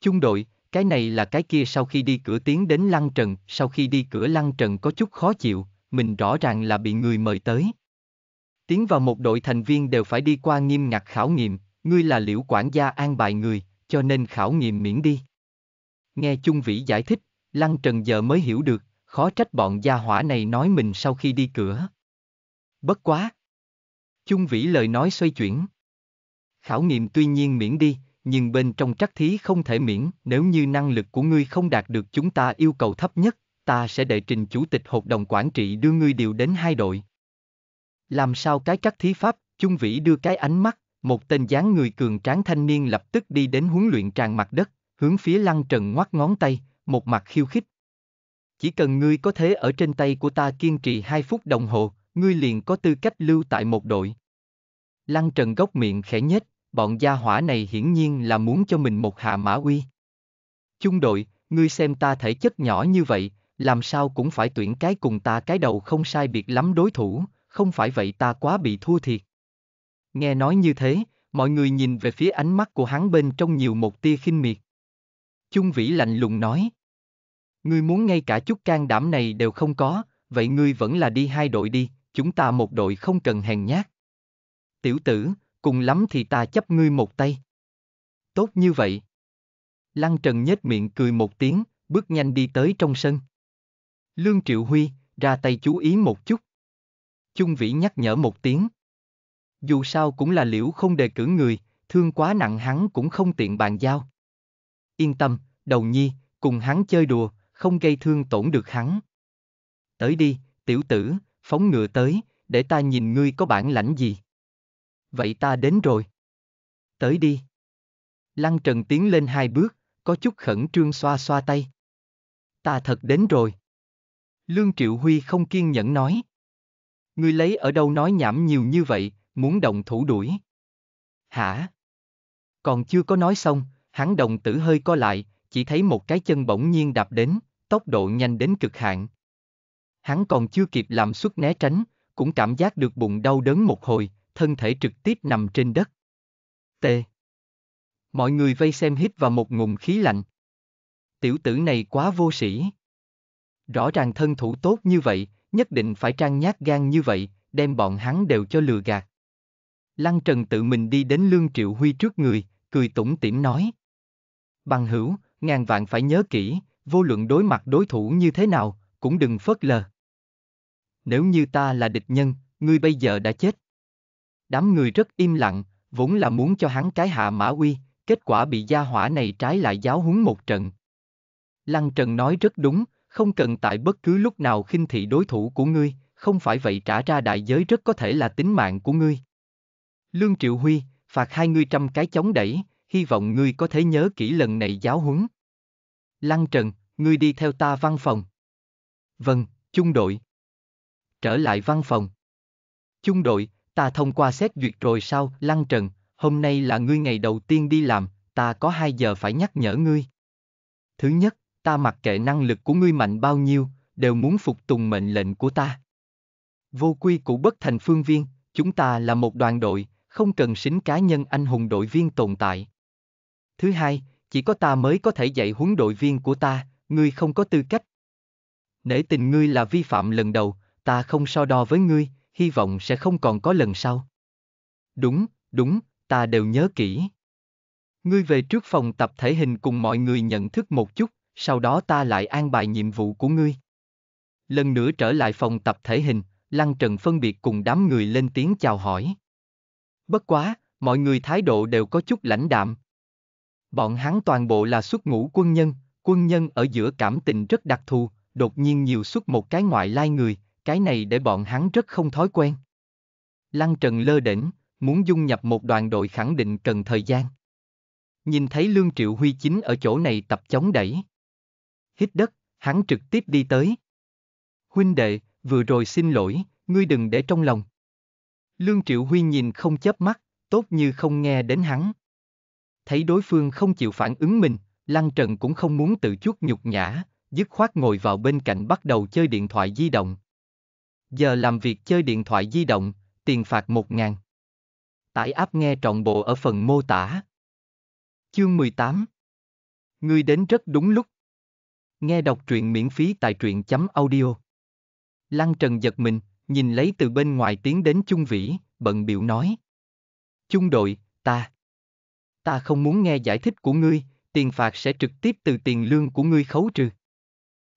Chung đội, cái này là cái kia sau khi đi cửa tiến đến Lăng Trần, sau khi đi cửa Lăng Trần có chút khó chịu, mình rõ ràng là bị người mời tới. Tiến vào một đội thành viên đều phải đi qua nghiêm ngặt khảo nghiệm, ngươi là liễu quản gia an bài người, cho nên khảo nghiệm miễn đi. Nghe Chung Vĩ giải thích, Lăng Trần giờ mới hiểu được, khó trách bọn gia hỏa này nói mình sau khi đi cửa. Bất quá. Chung Vĩ lời nói xoay chuyển. Khảo nghiệm tuy nhiên miễn đi, nhưng bên trong trắc thí không thể miễn, nếu như năng lực của ngươi không đạt được chúng ta yêu cầu thấp nhất, ta sẽ đệ trình chủ tịch hội đồng quản trị đưa ngươi điều đến hai đội. Làm sao cái trắc thí pháp, Chung Vĩ đưa cái ánh mắt, một tên dáng người cường tráng thanh niên lập tức đi đến huấn luyện tràn mặt đất, hướng phía lăng trần ngoắt ngón tay, một mặt khiêu khích. Chỉ cần ngươi có thế ở trên tay của ta kiên trì hai phút đồng hồ, ngươi liền có tư cách lưu tại một đội. Lăng trần gốc miệng khẽ nhếch, bọn gia hỏa này hiển nhiên là muốn cho mình một hạ mã uy. Chung đội, ngươi xem ta thể chất nhỏ như vậy, làm sao cũng phải tuyển cái cùng ta cái đầu không sai biệt lắm đối thủ, không phải vậy ta quá bị thua thiệt. Nghe nói như thế, mọi người nhìn về phía ánh mắt của hắn bên trong nhiều một tia khinh miệt. Chung Vĩ lạnh lùng nói. Ngươi muốn ngay cả chút can đảm này đều không có, vậy ngươi vẫn là đi hai đội đi, chúng ta một đội không cần hèn nhát. Tiểu tử, cùng lắm thì ta chấp ngươi một tay. Tốt như vậy. Lăng Trần nhếch miệng cười một tiếng, bước nhanh đi tới trong sân. Lương Triệu Huy, ra tay chú ý một chút. Chung Vĩ nhắc nhở một tiếng dù sao cũng là liễu không đề cử người, thương quá nặng hắn cũng không tiện bàn giao. Yên tâm, đầu nhi, cùng hắn chơi đùa, không gây thương tổn được hắn. Tới đi, tiểu tử, phóng ngựa tới, để ta nhìn ngươi có bản lãnh gì. Vậy ta đến rồi. Tới đi. Lăng Trần tiến lên hai bước, có chút khẩn trương xoa xoa tay. Ta thật đến rồi. Lương Triệu Huy không kiên nhẫn nói. Ngươi lấy ở đâu nói nhảm nhiều như vậy, muốn động thủ đuổi. Hả? Còn chưa có nói xong, hắn đồng tử hơi co lại, chỉ thấy một cái chân bỗng nhiên đạp đến, tốc độ nhanh đến cực hạn. Hắn còn chưa kịp làm xuất né tránh, cũng cảm giác được bụng đau đớn một hồi, thân thể trực tiếp nằm trên đất. T. Mọi người vây xem hít vào một ngụm khí lạnh. Tiểu tử này quá vô sĩ. Rõ ràng thân thủ tốt như vậy, nhất định phải trang nhát gan như vậy, đem bọn hắn đều cho lừa gạt. Lăng Trần tự mình đi đến Lương Triệu Huy trước người, cười tủm tỉm nói. Bằng hữu, ngàn vạn phải nhớ kỹ, vô luận đối mặt đối thủ như thế nào, cũng đừng phớt lờ. Nếu như ta là địch nhân, ngươi bây giờ đã chết. Đám người rất im lặng, vốn là muốn cho hắn cái hạ mã uy, kết quả bị gia hỏa này trái lại giáo huấn một trận. Lăng Trần nói rất đúng, không cần tại bất cứ lúc nào khinh thị đối thủ của ngươi, không phải vậy trả ra đại giới rất có thể là tính mạng của ngươi. Lương Triệu Huy, phạt hai ngươi trăm cái chống đẩy, hy vọng ngươi có thể nhớ kỹ lần này giáo huấn. Lăng Trần, ngươi đi theo ta văn phòng. Vâng, chung đội. Trở lại văn phòng. Chung đội, ta thông qua xét duyệt rồi sao, Lăng Trần, hôm nay là ngươi ngày đầu tiên đi làm, ta có hai giờ phải nhắc nhở ngươi. Thứ nhất, ta mặc kệ năng lực của ngươi mạnh bao nhiêu, đều muốn phục tùng mệnh lệnh của ta. Vô quy của bất thành phương viên, chúng ta là một đoàn đội, không cần sính cá nhân anh hùng đội viên tồn tại. Thứ hai, chỉ có ta mới có thể dạy huấn đội viên của ta, ngươi không có tư cách. Nể tình ngươi là vi phạm lần đầu, ta không so đo với ngươi, hy vọng sẽ không còn có lần sau. Đúng, đúng, ta đều nhớ kỹ. Ngươi về trước phòng tập thể hình cùng mọi người nhận thức một chút, sau đó ta lại an bài nhiệm vụ của ngươi. Lần nữa trở lại phòng tập thể hình, Lăng Trần phân biệt cùng đám người lên tiếng chào hỏi. Bất quá, mọi người thái độ đều có chút lãnh đạm. Bọn hắn toàn bộ là xuất ngũ quân nhân, quân nhân ở giữa cảm tình rất đặc thù, đột nhiên nhiều xuất một cái ngoại lai người, cái này để bọn hắn rất không thói quen. Lăng Trần lơ đỉnh, muốn dung nhập một đoàn đội khẳng định cần thời gian. Nhìn thấy Lương Triệu Huy chính ở chỗ này tập chống đẩy. Hít đất, hắn trực tiếp đi tới. Huynh đệ, vừa rồi xin lỗi, ngươi đừng để trong lòng. Lương Triệu Huy nhìn không chớp mắt, tốt như không nghe đến hắn. Thấy đối phương không chịu phản ứng mình, Lăng Trần cũng không muốn tự chuốt nhục nhã, dứt khoát ngồi vào bên cạnh bắt đầu chơi điện thoại di động. Giờ làm việc chơi điện thoại di động, tiền phạt 1.000. Tải áp nghe trọn bộ ở phần mô tả. Chương 18 người đến rất đúng lúc. Nghe đọc truyện miễn phí tại truyện chấm audio. Lăng Trần giật mình, nhìn lấy từ bên ngoài tiến đến chung vĩ, bận biểu nói. Chung đội, ta. Ta không muốn nghe giải thích của ngươi, tiền phạt sẽ trực tiếp từ tiền lương của ngươi khấu trừ.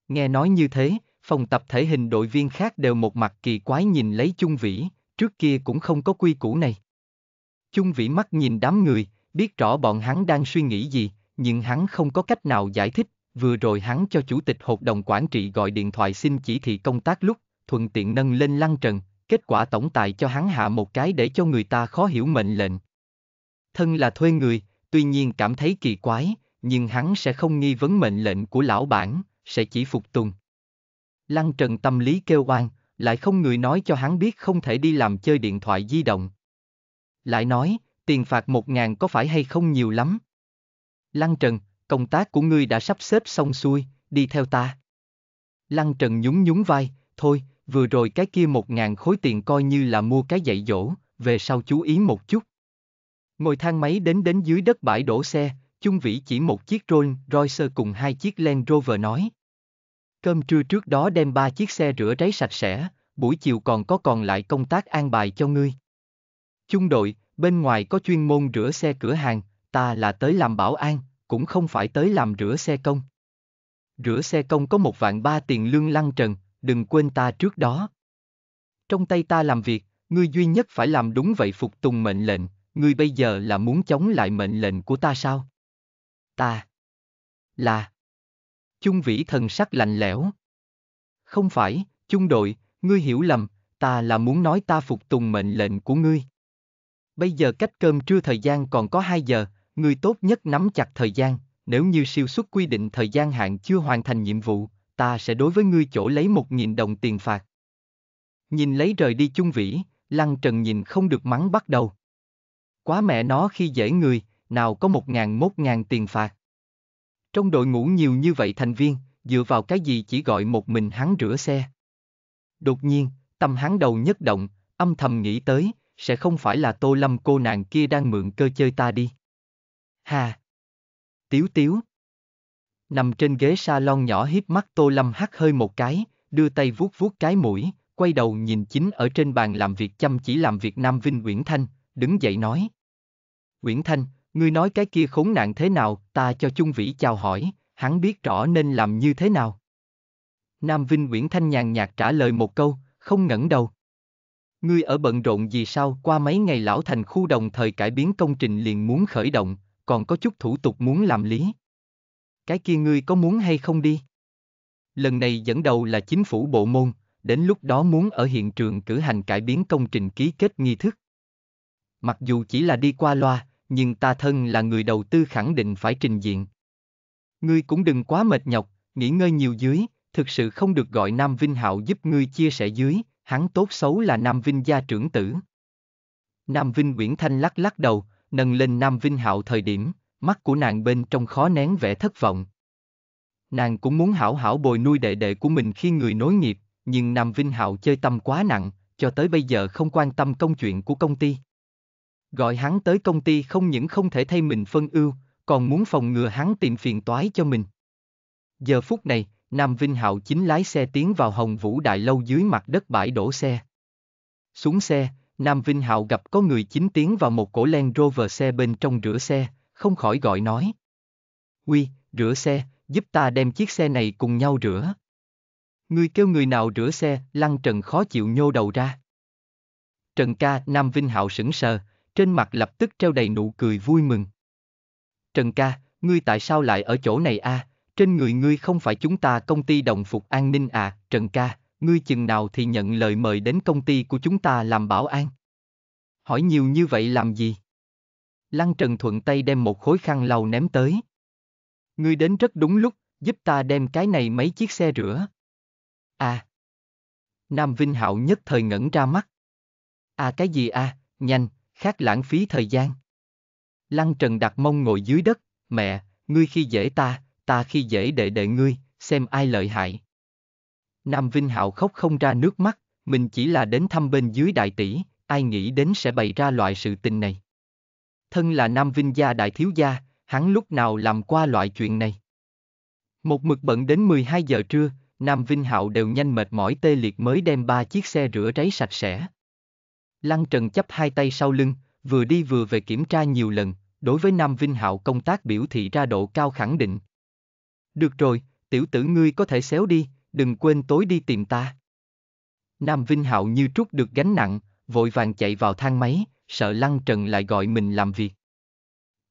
Nghe nói như thế, phòng tập thể hình đội viên khác đều một mặt kỳ quái nhìn lấy chung vĩ, trước kia cũng không có quy củ này. Chung vĩ mắt nhìn đám người, biết rõ bọn hắn đang suy nghĩ gì, nhưng hắn không có cách nào giải thích, vừa rồi hắn cho chủ tịch hội đồng quản trị gọi điện thoại xin chỉ thị công tác lúc, thuận tiện nâng lên lăng trần, kết quả tổng tài cho hắn hạ một cái để cho người ta khó hiểu mệnh lệnh. Thân là thuê người, tuy nhiên cảm thấy kỳ quái, nhưng hắn sẽ không nghi vấn mệnh lệnh của lão bản, sẽ chỉ phục tùng. Lăng Trần tâm lý kêu oan, lại không người nói cho hắn biết không thể đi làm chơi điện thoại di động. Lại nói, tiền phạt một ngàn có phải hay không nhiều lắm. Lăng Trần, công tác của ngươi đã sắp xếp xong xuôi, đi theo ta. Lăng Trần nhún nhún vai, thôi, vừa rồi cái kia một ngàn khối tiền coi như là mua cái dạy dỗ, về sau chú ý một chút. Ngồi thang máy đến đến dưới đất bãi đổ xe, chung vĩ chỉ một chiếc Rolls Royce cùng hai chiếc Land Rover nói. Cơm trưa trước đó đem ba chiếc xe rửa ráy sạch sẽ, buổi chiều còn có còn lại công tác an bài cho ngươi. Chung đội, bên ngoài có chuyên môn rửa xe cửa hàng, ta là tới làm bảo an, cũng không phải tới làm rửa xe công. Rửa xe công có một vạn ba tiền lương lăng trần, đừng quên ta trước đó. Trong tay ta làm việc, ngươi duy nhất phải làm đúng vậy phục tùng mệnh lệnh, ngươi bây giờ là muốn chống lại mệnh lệnh của ta sao? Ta là Chung vĩ thần sắc lạnh lẽo. Không phải, chung đội, ngươi hiểu lầm, ta là muốn nói ta phục tùng mệnh lệnh của ngươi. Bây giờ cách cơm trưa thời gian còn có 2 giờ, ngươi tốt nhất nắm chặt thời gian, nếu như siêu xuất quy định thời gian hạn chưa hoàn thành nhiệm vụ, ta sẽ đối với ngươi chỗ lấy một nghìn đồng tiền phạt. Nhìn lấy rời đi chung vĩ, lăng trần nhìn không được mắng bắt đầu. Quá mẹ nó khi dễ người, nào có một ngàn mốt ngàn tiền phạt. Trong đội ngũ nhiều như vậy thành viên, dựa vào cái gì chỉ gọi một mình hắn rửa xe. Đột nhiên, tâm hắn đầu nhất động, âm thầm nghĩ tới, sẽ không phải là tô lâm cô nàng kia đang mượn cơ chơi ta đi. Hà! Tiếu tiếu! Nằm trên ghế salon nhỏ hiếp mắt Tô Lâm hắt hơi một cái, đưa tay vuốt vuốt cái mũi, quay đầu nhìn chính ở trên bàn làm việc chăm chỉ làm việc Nam Vinh Nguyễn Thanh, đứng dậy nói. Nguyễn Thanh, ngươi nói cái kia khốn nạn thế nào, ta cho Chung Vĩ chào hỏi, hắn biết rõ nên làm như thế nào. Nam Vinh Nguyễn Thanh nhàn nhạt trả lời một câu, không ngẩng đầu. Ngươi ở bận rộn gì sao qua mấy ngày lão thành khu đồng thời cải biến công trình liền muốn khởi động, còn có chút thủ tục muốn làm lý cái kia ngươi có muốn hay không đi? Lần này dẫn đầu là chính phủ bộ môn, đến lúc đó muốn ở hiện trường cử hành cải biến công trình ký kết nghi thức. Mặc dù chỉ là đi qua loa, nhưng ta thân là người đầu tư khẳng định phải trình diện. Ngươi cũng đừng quá mệt nhọc, nghỉ ngơi nhiều dưới, thực sự không được gọi Nam Vinh Hạo giúp ngươi chia sẻ dưới, hắn tốt xấu là Nam Vinh gia trưởng tử. Nam Vinh Uyển Thanh lắc lắc đầu, nâng lên Nam Vinh Hạo thời điểm, mắt của nàng bên trong khó nén vẻ thất vọng. Nàng cũng muốn hảo hảo bồi nuôi đệ đệ của mình khi người nối nghiệp, nhưng Nam Vinh Hạo chơi tâm quá nặng, cho tới bây giờ không quan tâm công chuyện của công ty. Gọi hắn tới công ty không những không thể thay mình phân ưu, còn muốn phòng ngừa hắn tìm phiền toái cho mình. Giờ phút này, Nam Vinh Hạo chính lái xe tiến vào Hồng Vũ Đại Lâu dưới mặt đất bãi đổ xe. Xuống xe, Nam Vinh Hạo gặp có người chính tiến vào một cổ len Rover xe bên trong rửa xe, không khỏi gọi nói. Huy, rửa xe, giúp ta đem chiếc xe này cùng nhau rửa. Người kêu người nào rửa xe, lăng trần khó chịu nhô đầu ra. Trần ca, Nam Vinh Hạo sững sờ, trên mặt lập tức treo đầy nụ cười vui mừng. Trần ca, ngươi tại sao lại ở chỗ này a? À? Trên người ngươi không phải chúng ta công ty đồng phục an ninh à, Trần ca, ngươi chừng nào thì nhận lời mời đến công ty của chúng ta làm bảo an. Hỏi nhiều như vậy làm gì? Lăng Trần thuận tay đem một khối khăn lau ném tới. Ngươi đến rất đúng lúc, giúp ta đem cái này mấy chiếc xe rửa. À. Nam Vinh Hạo nhất thời ngẩn ra mắt. À cái gì à, nhanh, khác lãng phí thời gian. Lăng Trần đặt mông ngồi dưới đất, mẹ, ngươi khi dễ ta, ta khi dễ đệ đệ ngươi, xem ai lợi hại. Nam Vinh Hạo khóc không ra nước mắt, mình chỉ là đến thăm bên dưới đại tỷ, ai nghĩ đến sẽ bày ra loại sự tình này thân là Nam Vinh gia đại thiếu gia, hắn lúc nào làm qua loại chuyện này. Một mực bận đến 12 giờ trưa, Nam Vinh Hạo đều nhanh mệt mỏi tê liệt mới đem ba chiếc xe rửa ráy sạch sẽ. Lăng Trần chấp hai tay sau lưng, vừa đi vừa về kiểm tra nhiều lần, đối với Nam Vinh Hạo công tác biểu thị ra độ cao khẳng định. Được rồi, tiểu tử ngươi có thể xéo đi, đừng quên tối đi tìm ta. Nam Vinh Hạo như trút được gánh nặng, vội vàng chạy vào thang máy, sợ Lăng Trần lại gọi mình làm việc.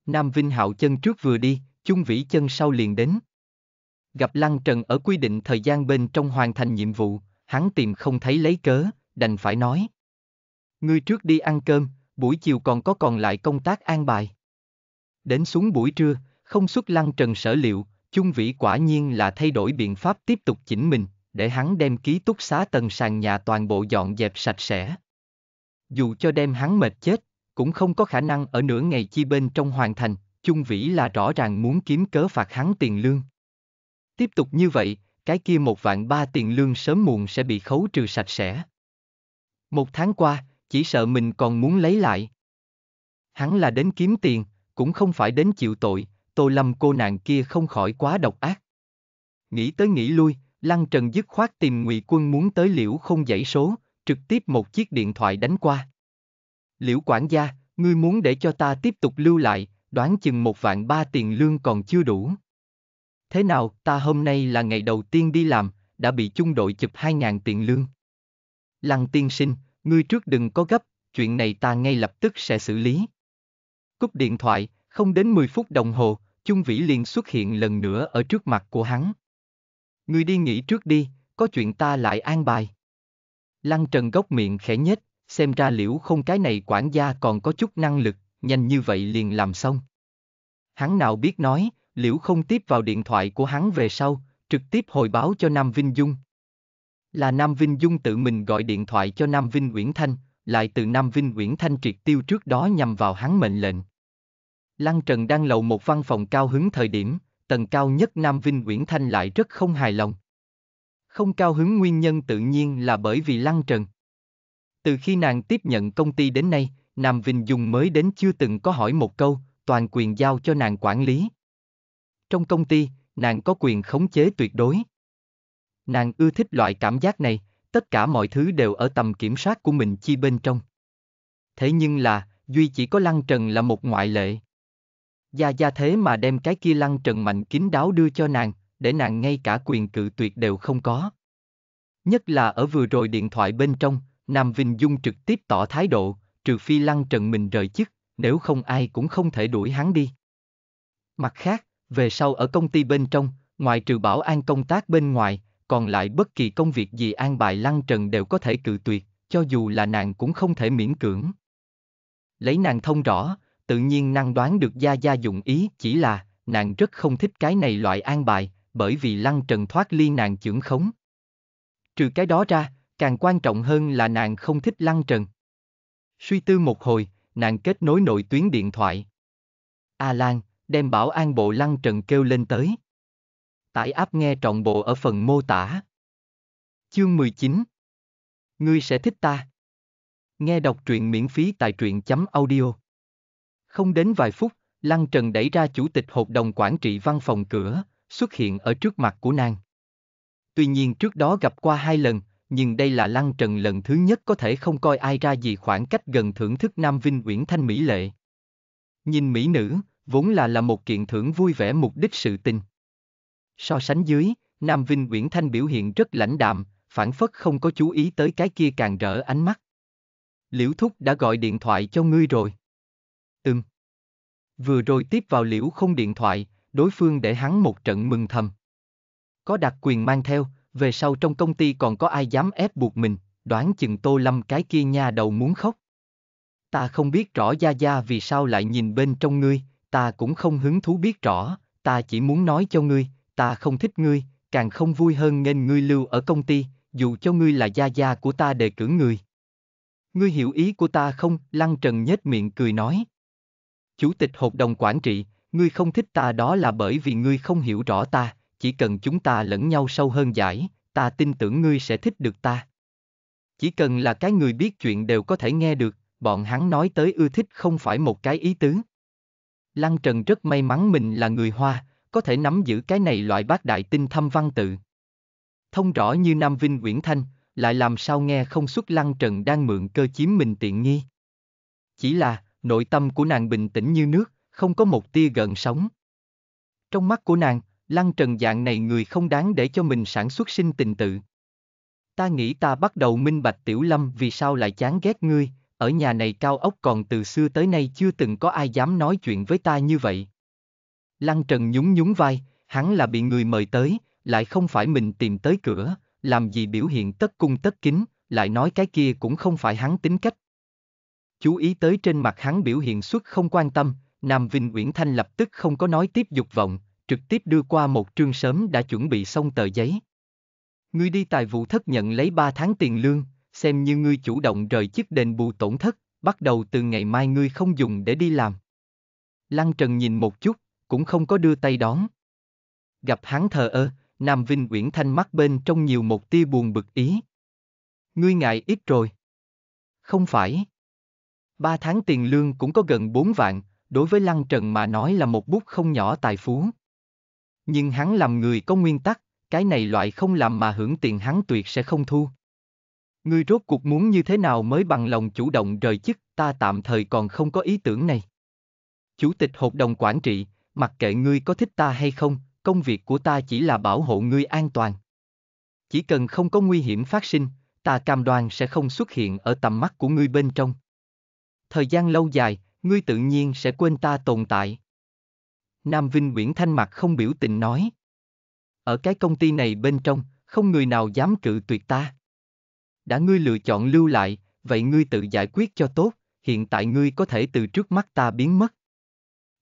Nam Vinh Hạo chân trước vừa đi, Chung Vĩ chân sau liền đến. Gặp Lăng Trần ở quy định thời gian bên trong hoàn thành nhiệm vụ, hắn tìm không thấy lấy cớ, đành phải nói. Ngươi trước đi ăn cơm, buổi chiều còn có còn lại công tác an bài. Đến xuống buổi trưa, không xuất Lăng Trần sở liệu, Chung Vĩ quả nhiên là thay đổi biện pháp tiếp tục chỉnh mình, để hắn đem ký túc xá tầng sàn nhà toàn bộ dọn dẹp sạch sẽ dù cho đem hắn mệt chết, cũng không có khả năng ở nửa ngày chi bên trong hoàn thành, chung vĩ là rõ ràng muốn kiếm cớ phạt hắn tiền lương. Tiếp tục như vậy, cái kia một vạn ba tiền lương sớm muộn sẽ bị khấu trừ sạch sẽ. Một tháng qua, chỉ sợ mình còn muốn lấy lại. Hắn là đến kiếm tiền, cũng không phải đến chịu tội, tô lâm cô nàng kia không khỏi quá độc ác. Nghĩ tới nghĩ lui, lăng trần dứt khoát tìm ngụy quân muốn tới liễu không dãy số, trực tiếp một chiếc điện thoại đánh qua. Liễu quản gia, ngươi muốn để cho ta tiếp tục lưu lại, đoán chừng một vạn ba tiền lương còn chưa đủ. Thế nào, ta hôm nay là ngày đầu tiên đi làm, đã bị chung đội chụp hai ngàn tiền lương. Lăng tiên sinh, ngươi trước đừng có gấp, chuyện này ta ngay lập tức sẽ xử lý. Cúp điện thoại, không đến 10 phút đồng hồ, Chung Vĩ liền xuất hiện lần nữa ở trước mặt của hắn. Ngươi đi nghỉ trước đi, có chuyện ta lại an bài. Lăng Trần gốc miệng khẽ nhếch, xem ra liễu không cái này quản gia còn có chút năng lực, nhanh như vậy liền làm xong. Hắn nào biết nói, liễu không tiếp vào điện thoại của hắn về sau, trực tiếp hồi báo cho Nam Vinh Dung. Là Nam Vinh Dung tự mình gọi điện thoại cho Nam Vinh Uyển Thanh, lại từ Nam Vinh Uyển Thanh triệt tiêu trước đó nhằm vào hắn mệnh lệnh. Lăng Trần đang lầu một văn phòng cao hứng thời điểm, tầng cao nhất Nam Vinh Uyển Thanh lại rất không hài lòng. Không cao hứng nguyên nhân tự nhiên là bởi vì Lăng Trần. Từ khi nàng tiếp nhận công ty đến nay, Nam Vinh dùng mới đến chưa từng có hỏi một câu, toàn quyền giao cho nàng quản lý. Trong công ty, nàng có quyền khống chế tuyệt đối. Nàng ưa thích loại cảm giác này, tất cả mọi thứ đều ở tầm kiểm soát của mình chi bên trong. Thế nhưng là, duy chỉ có Lăng Trần là một ngoại lệ. Gia Gia thế mà đem cái kia Lăng Trần mạnh kín đáo đưa cho nàng, để nàng ngay cả quyền cự tuyệt đều không có. Nhất là ở vừa rồi điện thoại bên trong, Nam Vinh Dung trực tiếp tỏ thái độ, trừ phi lăng trần mình rời chức, nếu không ai cũng không thể đuổi hắn đi. Mặt khác, về sau ở công ty bên trong, ngoài trừ bảo an công tác bên ngoài, còn lại bất kỳ công việc gì an bài lăng trần đều có thể cự tuyệt, cho dù là nàng cũng không thể miễn cưỡng. Lấy nàng thông rõ, tự nhiên năng đoán được gia gia dụng ý chỉ là, nàng rất không thích cái này loại an bài, bởi vì lăng trần thoát ly nàng chưởng khống. Trừ cái đó ra, càng quan trọng hơn là nàng không thích lăng trần. Suy tư một hồi, nàng kết nối nội tuyến điện thoại. A Lan, đem bảo an bộ lăng trần kêu lên tới. Tải áp nghe trọn bộ ở phần mô tả. Chương 19 Ngươi sẽ thích ta. Nghe đọc truyện miễn phí tại truyện chấm audio. Không đến vài phút, Lăng Trần đẩy ra chủ tịch hội đồng quản trị văn phòng cửa, xuất hiện ở trước mặt của nàng. Tuy nhiên trước đó gặp qua hai lần, nhưng đây là Lăng Trần lần thứ nhất có thể không coi ai ra gì khoảng cách gần thưởng thức Nam Vinh Uyển Thanh Mỹ Lệ. Nhìn Mỹ nữ, vốn là là một kiện thưởng vui vẻ mục đích sự tình. So sánh dưới, Nam Vinh Uyển Thanh biểu hiện rất lãnh đạm, phản phất không có chú ý tới cái kia càng rỡ ánh mắt. Liễu Thúc đã gọi điện thoại cho ngươi rồi. Ừm. Vừa rồi tiếp vào Liễu không điện thoại, đối phương để hắn một trận mừng thầm. Có đặc quyền mang theo, về sau trong công ty còn có ai dám ép buộc mình, đoán chừng Tô Lâm cái kia nha đầu muốn khóc. Ta không biết rõ Gia Gia vì sao lại nhìn bên trong ngươi, ta cũng không hứng thú biết rõ, ta chỉ muốn nói cho ngươi, ta không thích ngươi, càng không vui hơn nên ngươi lưu ở công ty, dù cho ngươi là Gia Gia của ta đề cử ngươi. Ngươi hiểu ý của ta không? Lăng Trần nhếch miệng cười nói. Chủ tịch hội đồng quản trị, Ngươi không thích ta đó là bởi vì ngươi không hiểu rõ ta, chỉ cần chúng ta lẫn nhau sâu hơn giải, ta tin tưởng ngươi sẽ thích được ta. Chỉ cần là cái người biết chuyện đều có thể nghe được, bọn hắn nói tới ưa thích không phải một cái ý tứ. Lăng Trần rất may mắn mình là người Hoa, có thể nắm giữ cái này loại bác đại tinh thâm văn tự. Thông rõ như Nam Vinh Uyển Thanh, lại làm sao nghe không xuất Lăng Trần đang mượn cơ chiếm mình tiện nghi. Chỉ là, nội tâm của nàng bình tĩnh như nước, không có một tia gần sóng. Trong mắt của nàng, lăng trần dạng này người không đáng để cho mình sản xuất sinh tình tự. Ta nghĩ ta bắt đầu minh bạch tiểu lâm vì sao lại chán ghét ngươi, ở nhà này cao ốc còn từ xưa tới nay chưa từng có ai dám nói chuyện với ta như vậy. Lăng trần nhún nhún vai, hắn là bị người mời tới, lại không phải mình tìm tới cửa, làm gì biểu hiện tất cung tất kính, lại nói cái kia cũng không phải hắn tính cách. Chú ý tới trên mặt hắn biểu hiện xuất không quan tâm, Nam Vinh Uyển Thanh lập tức không có nói tiếp dục vọng, trực tiếp đưa qua một trương sớm đã chuẩn bị xong tờ giấy. Ngươi đi tài vụ thất nhận lấy 3 tháng tiền lương, xem như ngươi chủ động rời chức đền bù tổn thất, bắt đầu từ ngày mai ngươi không dùng để đi làm. Lăng Trần nhìn một chút, cũng không có đưa tay đón. Gặp hắn thờ ơ, Nam Vinh Uyển Thanh mắt bên trong nhiều một tia buồn bực ý. Ngươi ngại ít rồi. Không phải. Ba tháng tiền lương cũng có gần bốn vạn, đối với Lăng Trần mà nói là một bút không nhỏ tài phú. Nhưng hắn làm người có nguyên tắc, cái này loại không làm mà hưởng tiền hắn tuyệt sẽ không thu. Ngươi rốt cuộc muốn như thế nào mới bằng lòng chủ động rời chức, ta tạm thời còn không có ý tưởng này. Chủ tịch hội đồng quản trị, mặc kệ ngươi có thích ta hay không, công việc của ta chỉ là bảo hộ ngươi an toàn. Chỉ cần không có nguy hiểm phát sinh, ta cam đoan sẽ không xuất hiện ở tầm mắt của ngươi bên trong. Thời gian lâu dài, ngươi tự nhiên sẽ quên ta tồn tại. Nam Vinh Nguyễn Thanh mặt không biểu tình nói. Ở cái công ty này bên trong, không người nào dám cự tuyệt ta. Đã ngươi lựa chọn lưu lại, vậy ngươi tự giải quyết cho tốt, hiện tại ngươi có thể từ trước mắt ta biến mất.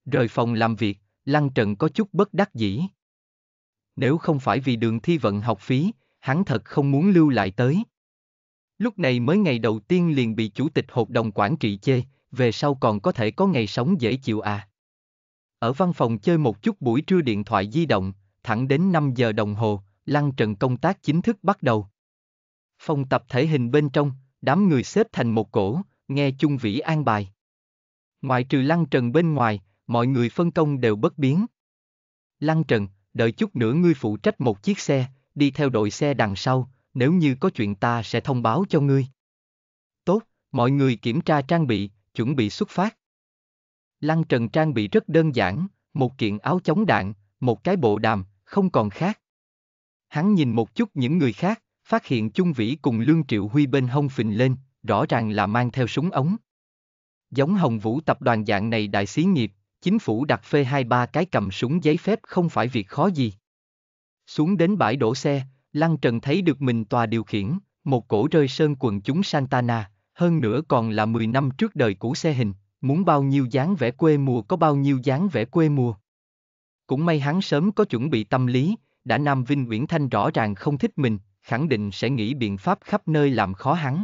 Rời phòng làm việc, Lăng Trần có chút bất đắc dĩ. Nếu không phải vì đường thi vận học phí, hắn thật không muốn lưu lại tới. Lúc này mới ngày đầu tiên liền bị chủ tịch hội đồng quản trị chê, về sau còn có thể có ngày sống dễ chịu à. Ở văn phòng chơi một chút buổi trưa điện thoại di động, thẳng đến 5 giờ đồng hồ, Lăng Trần công tác chính thức bắt đầu. Phòng tập thể hình bên trong, đám người xếp thành một cổ, nghe chung vĩ an bài. Ngoại trừ Lăng Trần bên ngoài, mọi người phân công đều bất biến. Lăng Trần, đợi chút nữa ngươi phụ trách một chiếc xe, đi theo đội xe đằng sau, nếu như có chuyện ta sẽ thông báo cho ngươi. Tốt, mọi người kiểm tra trang bị, chuẩn bị xuất phát. Lăng Trần trang bị rất đơn giản, một kiện áo chống đạn, một cái bộ đàm, không còn khác. Hắn nhìn một chút những người khác, phát hiện Chung Vĩ cùng Lương Triệu Huy bên hông phình lên, rõ ràng là mang theo súng ống. Giống Hồng Vũ tập đoàn dạng này đại xí nghiệp, chính phủ đặt phê hai ba cái cầm súng giấy phép không phải việc khó gì. Xuống đến bãi đổ xe, Lăng Trần thấy được mình tòa điều khiển, một cổ rơi sơn quần chúng Santana, hơn nữa còn là 10 năm trước đời cũ xe hình, muốn bao nhiêu dáng vẻ quê mùa có bao nhiêu dáng vẻ quê mùa. Cũng may hắn sớm có chuẩn bị tâm lý, đã Nam Vinh Nguyễn Thanh rõ ràng không thích mình, khẳng định sẽ nghĩ biện pháp khắp nơi làm khó hắn.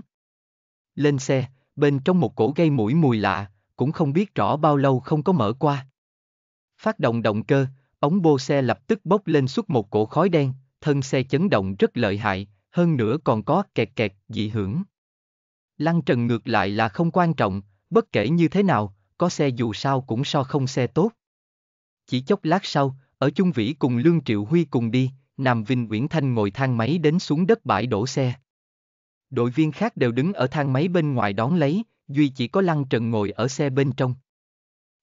Lên xe, bên trong một cổ gây mũi mùi lạ, cũng không biết rõ bao lâu không có mở qua. Phát động động cơ, ống bô xe lập tức bốc lên suốt một cổ khói đen, thân xe chấn động rất lợi hại, hơn nữa còn có kẹt kẹt dị hưởng. Lăng trần ngược lại là không quan trọng, bất kể như thế nào, có xe dù sao cũng so không xe tốt. Chỉ chốc lát sau, ở Chung Vĩ cùng Lương Triệu Huy cùng đi, Nam Vinh Nguyễn Thanh ngồi thang máy đến xuống đất bãi đổ xe. Đội viên khác đều đứng ở thang máy bên ngoài đón lấy, duy chỉ có Lăng Trần ngồi ở xe bên trong.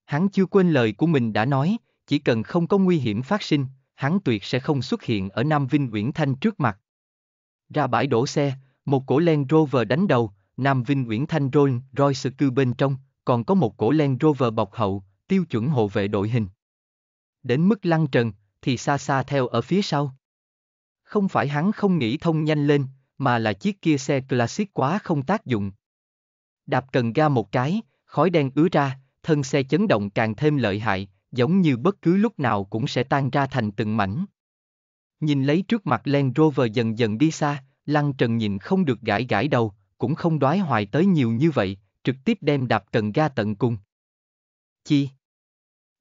Hắn chưa quên lời của mình đã nói, chỉ cần không có nguy hiểm phát sinh, hắn tuyệt sẽ không xuất hiện ở Nam Vinh Nguyễn Thanh trước mặt. Ra bãi đổ xe, một cổ len Rover đánh đầu, Nam Vinh Nguyễn Thanh Rolls Royce cư bên trong, còn có một cổ len Rover bọc hậu, tiêu chuẩn hộ vệ đội hình. Đến mức lăng trần, thì xa xa theo ở phía sau. Không phải hắn không nghĩ thông nhanh lên, mà là chiếc kia xe classic quá không tác dụng. Đạp cần ga một cái, khói đen ứa ra, thân xe chấn động càng thêm lợi hại, giống như bất cứ lúc nào cũng sẽ tan ra thành từng mảnh. Nhìn lấy trước mặt len Rover dần dần đi xa, Lăng Trần nhìn không được gãi gãi đầu, cũng không đoái hoài tới nhiều như vậy, trực tiếp đem đạp cần ga tận cùng. Chi?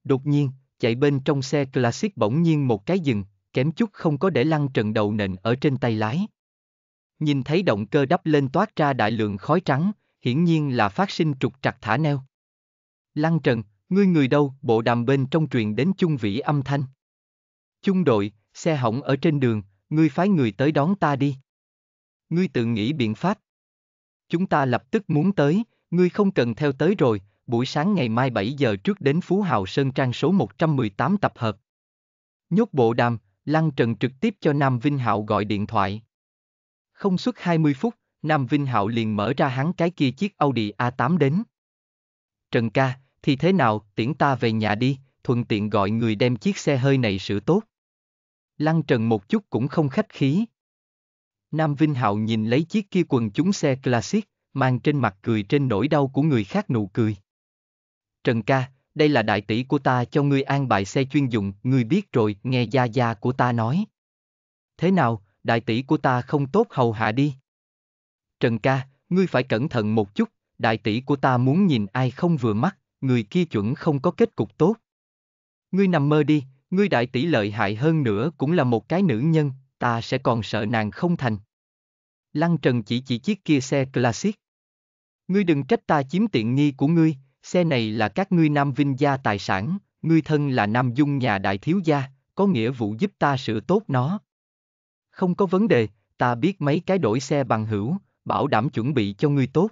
Đột nhiên, chạy bên trong xe Classic bỗng nhiên một cái dừng, kém chút không có để lăn trần đầu nền ở trên tay lái. Nhìn thấy động cơ đắp lên toát ra đại lượng khói trắng, hiển nhiên là phát sinh trục trặc thả neo. Lăng trần, ngươi người đâu, bộ đàm bên trong truyền đến chung vĩ âm thanh. Chung đội, xe hỏng ở trên đường, ngươi phái người tới đón ta đi. Ngươi tự nghĩ biện pháp, chúng ta lập tức muốn tới, ngươi không cần theo tới rồi, buổi sáng ngày mai 7 giờ trước đến Phú Hào Sơn Trang số 118 tập hợp. Nhốt bộ đàm, Lăng Trần trực tiếp cho Nam Vinh Hạo gọi điện thoại. Không suốt 20 phút, Nam Vinh Hạo liền mở ra hắn cái kia chiếc Audi A8 đến. Trần ca, thì thế nào, tiễn ta về nhà đi, thuận tiện gọi người đem chiếc xe hơi này sửa tốt. Lăng Trần một chút cũng không khách khí. Nam Vinh Hạo nhìn lấy chiếc kia quần chúng xe classic, mang trên mặt cười trên nỗi đau của người khác nụ cười. Trần ca, đây là đại tỷ của ta cho ngươi an bài xe chuyên dụng, ngươi biết rồi, nghe gia gia của ta nói. Thế nào, đại tỷ của ta không tốt hầu hạ đi. Trần ca, ngươi phải cẩn thận một chút, đại tỷ của ta muốn nhìn ai không vừa mắt, người kia chuẩn không có kết cục tốt. Ngươi nằm mơ đi, ngươi đại tỷ lợi hại hơn nữa cũng là một cái nữ nhân, ta sẽ còn sợ nàng không thành. Lăng Trần chỉ chỉ chiếc kia xe Classic. Ngươi đừng trách ta chiếm tiện nghi của ngươi, xe này là các ngươi Nam Vinh gia tài sản, ngươi thân là Nam Dung nhà đại thiếu gia, có nghĩa vụ giúp ta sửa tốt nó. Không có vấn đề, ta biết mấy cái đổi xe bằng hữu, bảo đảm chuẩn bị cho ngươi tốt.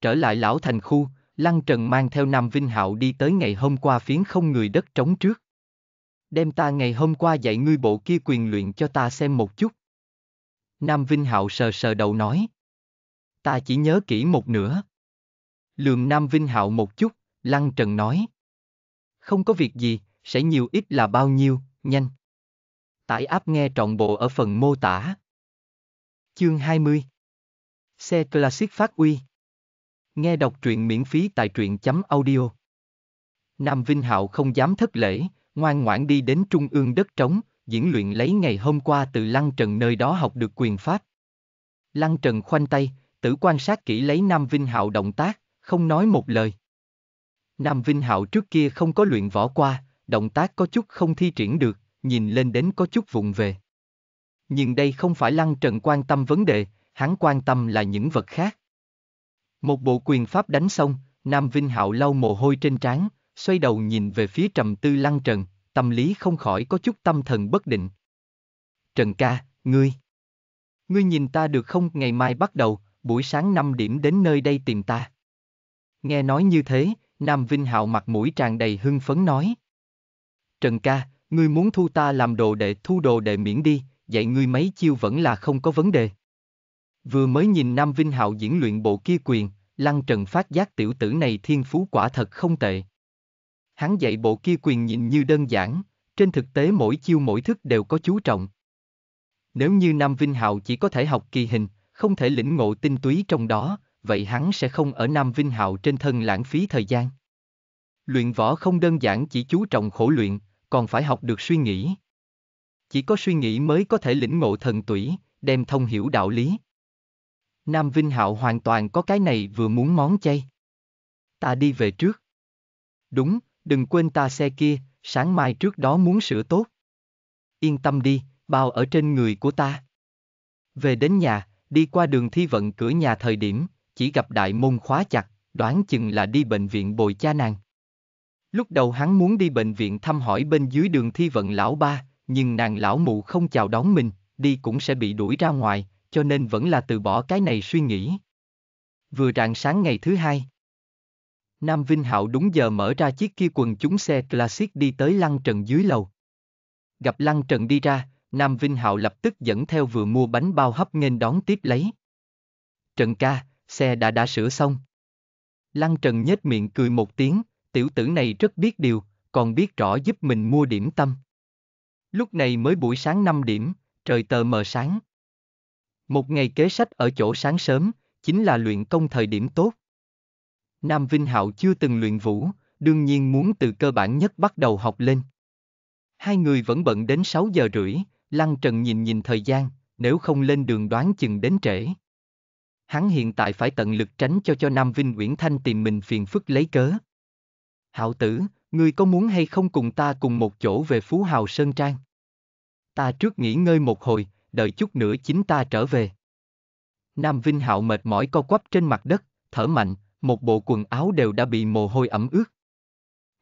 Trở lại lão thành khu, Lăng Trần mang theo Nam Vinh Hạo đi tới ngày hôm qua phiến không người đất trống trước đem ta ngày hôm qua dạy ngươi bộ kia quyền luyện cho ta xem một chút. Nam Vinh Hạo sờ sờ đầu nói. Ta chỉ nhớ kỹ một nửa. Lường Nam Vinh Hạo một chút, Lăng Trần nói. Không có việc gì, sẽ nhiều ít là bao nhiêu, nhanh. Tải áp nghe trọn bộ ở phần mô tả. Chương 20 Xe Classic phát uy Nghe đọc truyện miễn phí tại truyện chấm audio. Nam Vinh Hạo không dám thất lễ, ngoan ngoãn đi đến trung ương đất trống, diễn luyện lấy ngày hôm qua từ Lăng Trần nơi đó học được quyền pháp. Lăng Trần khoanh tay, tử quan sát kỹ lấy Nam Vinh Hạo động tác, không nói một lời. Nam Vinh Hạo trước kia không có luyện võ qua, động tác có chút không thi triển được, nhìn lên đến có chút vụng về. Nhưng đây không phải Lăng Trần quan tâm vấn đề, hắn quan tâm là những vật khác. Một bộ quyền pháp đánh xong, Nam Vinh Hạo lau mồ hôi trên trán, xoay đầu nhìn về phía trầm tư lăng trần, tâm lý không khỏi có chút tâm thần bất định. Trần ca, ngươi. Ngươi nhìn ta được không ngày mai bắt đầu, buổi sáng 5 điểm đến nơi đây tìm ta. Nghe nói như thế, Nam Vinh Hạo mặt mũi tràn đầy hưng phấn nói. Trần ca, ngươi muốn thu ta làm đồ đệ thu đồ đệ miễn đi, dạy ngươi mấy chiêu vẫn là không có vấn đề. Vừa mới nhìn Nam Vinh Hạo diễn luyện bộ kia quyền, Lăng Trần phát giác tiểu tử này thiên phú quả thật không tệ, Hắn dạy bộ kia quyền nhìn như đơn giản, trên thực tế mỗi chiêu mỗi thức đều có chú trọng. Nếu như Nam Vinh Hạo chỉ có thể học kỳ hình, không thể lĩnh ngộ tinh túy trong đó, vậy hắn sẽ không ở Nam Vinh Hạo trên thân lãng phí thời gian. Luyện võ không đơn giản chỉ chú trọng khổ luyện, còn phải học được suy nghĩ. Chỉ có suy nghĩ mới có thể lĩnh ngộ thần tủy, đem thông hiểu đạo lý. Nam Vinh Hạo hoàn toàn có cái này vừa muốn món chay. Ta đi về trước. Đúng, đừng quên ta xe kia, sáng mai trước đó muốn sửa tốt. Yên tâm đi, bao ở trên người của ta. Về đến nhà, đi qua đường thi vận cửa nhà thời điểm, chỉ gặp đại môn khóa chặt, đoán chừng là đi bệnh viện bồi cha nàng. Lúc đầu hắn muốn đi bệnh viện thăm hỏi bên dưới đường thi vận lão ba, nhưng nàng lão mụ không chào đón mình, đi cũng sẽ bị đuổi ra ngoài, cho nên vẫn là từ bỏ cái này suy nghĩ. Vừa rạng sáng ngày thứ hai, Nam Vinh Hạo đúng giờ mở ra chiếc kia quần chúng xe Classic đi tới Lăng Trần dưới lầu. Gặp Lăng Trần đi ra, Nam Vinh Hạo lập tức dẫn theo vừa mua bánh bao hấp nghênh đón tiếp lấy. Trần ca, xe đã đã sửa xong. Lăng Trần nhếch miệng cười một tiếng, tiểu tử này rất biết điều, còn biết rõ giúp mình mua điểm tâm. Lúc này mới buổi sáng 5 điểm, trời tờ mờ sáng. Một ngày kế sách ở chỗ sáng sớm, chính là luyện công thời điểm tốt. Nam Vinh Hạo chưa từng luyện vũ, đương nhiên muốn từ cơ bản nhất bắt đầu học lên. Hai người vẫn bận đến 6 giờ rưỡi, Lăng Trần nhìn nhìn thời gian, nếu không lên đường đoán chừng đến trễ. Hắn hiện tại phải tận lực tránh cho cho Nam Vinh Uyển Thanh tìm mình phiền phức lấy cớ. Hạo tử, ngươi có muốn hay không cùng ta cùng một chỗ về Phú Hào Sơn Trang? Ta trước nghỉ ngơi một hồi, đợi chút nữa chính ta trở về. Nam Vinh Hạo mệt mỏi co quắp trên mặt đất, thở mạnh, một bộ quần áo đều đã bị mồ hôi ẩm ướt.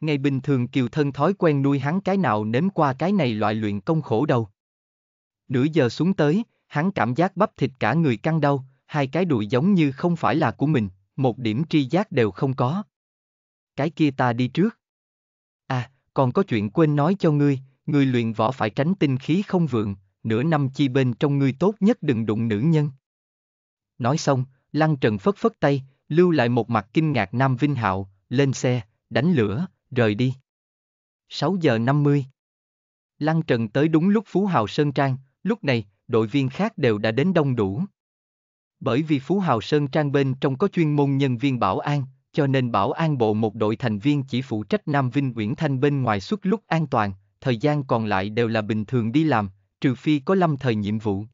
Ngày bình thường Kiều Thân thói quen nuôi hắn cái nào nếm qua cái này loại luyện công khổ đầu. Nửa giờ xuống tới, hắn cảm giác bắp thịt cả người căng đau, hai cái đùi giống như không phải là của mình, một điểm tri giác đều không có. Cái kia ta đi trước. À, còn có chuyện quên nói cho ngươi, ngươi luyện võ phải tránh tinh khí không vượng, nửa năm chi bên trong ngươi tốt nhất đừng đụng nữ nhân. Nói xong, Lăng Trần phất phất tay, lưu lại một mặt kinh ngạc Nam Vinh Hạo, lên xe, đánh lửa, rời đi. 6 giờ 50 Lăng Trần tới đúng lúc Phú Hào Sơn Trang, lúc này, đội viên khác đều đã đến đông đủ. Bởi vì Phú Hào Sơn Trang bên trong có chuyên môn nhân viên bảo an, cho nên bảo an bộ một đội thành viên chỉ phụ trách Nam Vinh Uyển Thanh bên ngoài suốt lúc an toàn, thời gian còn lại đều là bình thường đi làm, trừ phi có lâm thời nhiệm vụ.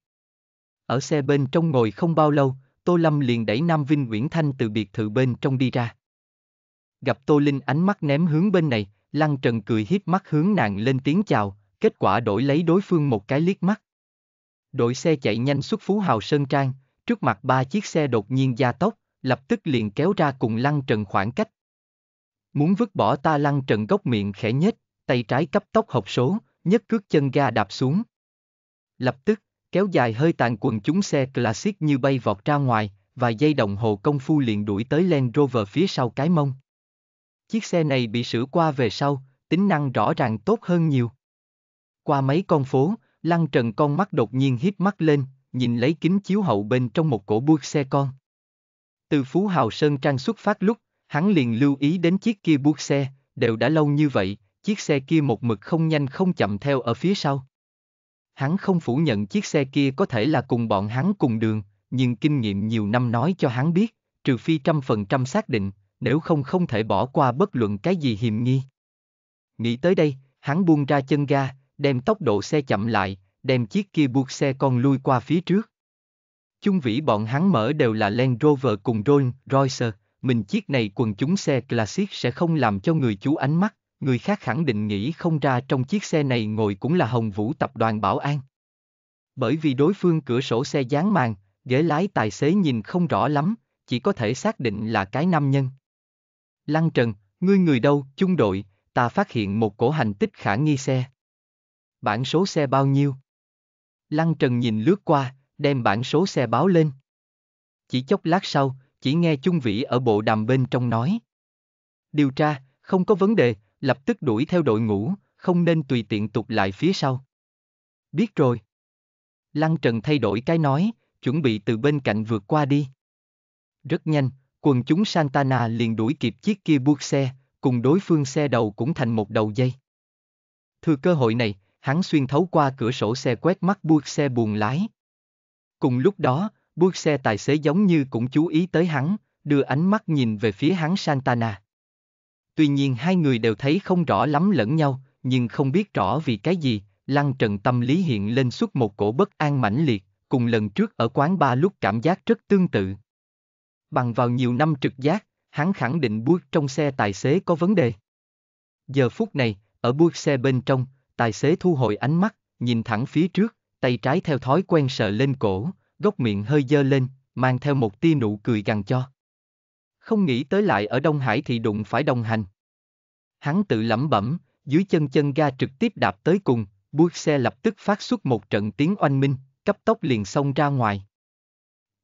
Ở xe bên trong ngồi không bao lâu, Tô Lâm liền đẩy Nam Vinh Nguyễn Thanh từ biệt thự bên trong đi ra. Gặp Tô Linh ánh mắt ném hướng bên này, Lăng Trần cười hiếp mắt hướng nàng lên tiếng chào, kết quả đổi lấy đối phương một cái liếc mắt. Đội xe chạy nhanh xuất Phú Hào Sơn Trang, trước mặt ba chiếc xe đột nhiên gia tốc, lập tức liền kéo ra cùng Lăng Trần khoảng cách. Muốn vứt bỏ ta Lăng Trần góc miệng khẽ nhếch, tay trái cấp tốc hộp số, nhất cước chân ga đạp xuống. Lập tức, kéo dài hơi tàn quần chúng xe Classic như bay vọt ra ngoài, và dây đồng hồ công phu liền đuổi tới Land Rover phía sau cái mông. Chiếc xe này bị sửa qua về sau, tính năng rõ ràng tốt hơn nhiều. Qua mấy con phố, Lăng Trần con mắt đột nhiên hít mắt lên, nhìn lấy kính chiếu hậu bên trong một cổ buýt xe con. Từ Phú Hào Sơn Trang xuất phát lúc, hắn liền lưu ý đến chiếc kia buýt xe, đều đã lâu như vậy, chiếc xe kia một mực không nhanh không chậm theo ở phía sau hắn không phủ nhận chiếc xe kia có thể là cùng bọn hắn cùng đường, nhưng kinh nghiệm nhiều năm nói cho hắn biết, trừ phi trăm phần trăm xác định, nếu không không thể bỏ qua bất luận cái gì hiểm nghi. Nghĩ tới đây, hắn buông ra chân ga, đem tốc độ xe chậm lại, đem chiếc kia buộc xe con lui qua phía trước. Chung vĩ bọn hắn mở đều là Land Rover cùng Rolls Royce, mình chiếc này quần chúng xe Classic sẽ không làm cho người chú ánh mắt, người khác khẳng định nghĩ không ra trong chiếc xe này ngồi cũng là Hồng Vũ tập đoàn bảo an. Bởi vì đối phương cửa sổ xe dán màn, ghế lái tài xế nhìn không rõ lắm, chỉ có thể xác định là cái nam nhân. Lăng Trần, ngươi người đâu, chung đội, ta phát hiện một cổ hành tích khả nghi xe. Bản số xe bao nhiêu? Lăng Trần nhìn lướt qua, đem bản số xe báo lên. Chỉ chốc lát sau, chỉ nghe Chung Vĩ ở bộ đàm bên trong nói. Điều tra, không có vấn đề, lập tức đuổi theo đội ngũ, không nên tùy tiện tụt lại phía sau. Biết rồi. Lăng Trần thay đổi cái nói, chuẩn bị từ bên cạnh vượt qua đi. Rất nhanh, quần chúng Santana liền đuổi kịp chiếc kia buộc xe, cùng đối phương xe đầu cũng thành một đầu dây. Thừa cơ hội này, hắn xuyên thấu qua cửa sổ xe quét mắt buộc xe buồn lái. Cùng lúc đó, buộc xe tài xế giống như cũng chú ý tới hắn, đưa ánh mắt nhìn về phía hắn Santana. Tuy nhiên hai người đều thấy không rõ lắm lẫn nhau, nhưng không biết rõ vì cái gì, Lăng Trần tâm lý hiện lên suốt một cổ bất an mãnh liệt, cùng lần trước ở quán ba lúc cảm giác rất tương tự. Bằng vào nhiều năm trực giác, hắn khẳng định buốt trong xe tài xế có vấn đề. Giờ phút này, ở buốt xe bên trong, tài xế thu hồi ánh mắt, nhìn thẳng phía trước, tay trái theo thói quen sờ lên cổ, góc miệng hơi dơ lên, mang theo một tia nụ cười gằn cho không nghĩ tới lại ở Đông Hải thì đụng phải đồng hành. Hắn tự lẩm bẩm, dưới chân chân ga trực tiếp đạp tới cùng, buốt xe lập tức phát xuất một trận tiếng oanh minh, cấp tốc liền xông ra ngoài.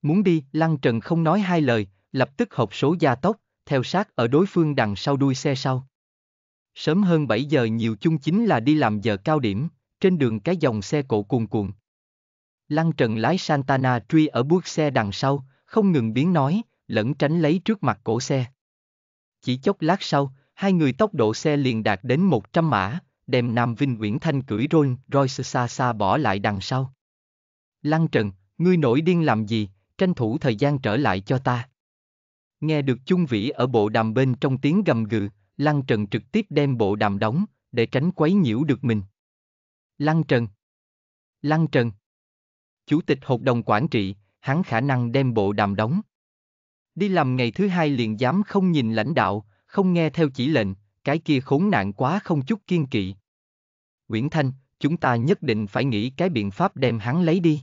Muốn đi, Lăng Trần không nói hai lời, lập tức hộp số gia tốc, theo sát ở đối phương đằng sau đuôi xe sau. Sớm hơn 7 giờ nhiều chung chính là đi làm giờ cao điểm, trên đường cái dòng xe cộ cuồn cuộn. Lăng Trần lái Santana truy ở buốt xe đằng sau, không ngừng biến nói, lẫn tránh lấy trước mặt cổ xe. Chỉ chốc lát sau, hai người tốc độ xe liền đạt đến 100 mã, đem Nam Vinh Nguyễn Thanh cưỡi Rolls Royce xa xa bỏ lại đằng sau. Lăng Trần, ngươi nổi điên làm gì, tranh thủ thời gian trở lại cho ta. Nghe được chung vĩ ở bộ đàm bên trong tiếng gầm gừ, Lăng Trần trực tiếp đem bộ đàm đóng, để tránh quấy nhiễu được mình. Lăng Trần Lăng Trần Chủ tịch hội đồng quản trị, hắn khả năng đem bộ đàm đóng. Đi làm ngày thứ hai liền dám không nhìn lãnh đạo, không nghe theo chỉ lệnh, cái kia khốn nạn quá không chút kiên kỵ. Nguyễn Thanh, chúng ta nhất định phải nghĩ cái biện pháp đem hắn lấy đi.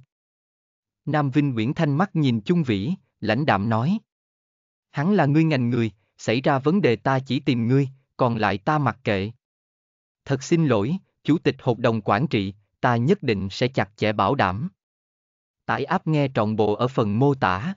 Nam Vinh Nguyễn Thanh mắt nhìn Chung Vĩ, lãnh đạm nói. Hắn là ngươi ngành người, xảy ra vấn đề ta chỉ tìm ngươi, còn lại ta mặc kệ. Thật xin lỗi, Chủ tịch Hội đồng Quản trị, ta nhất định sẽ chặt chẽ bảo đảm. Tải áp nghe trọn bộ ở phần mô tả.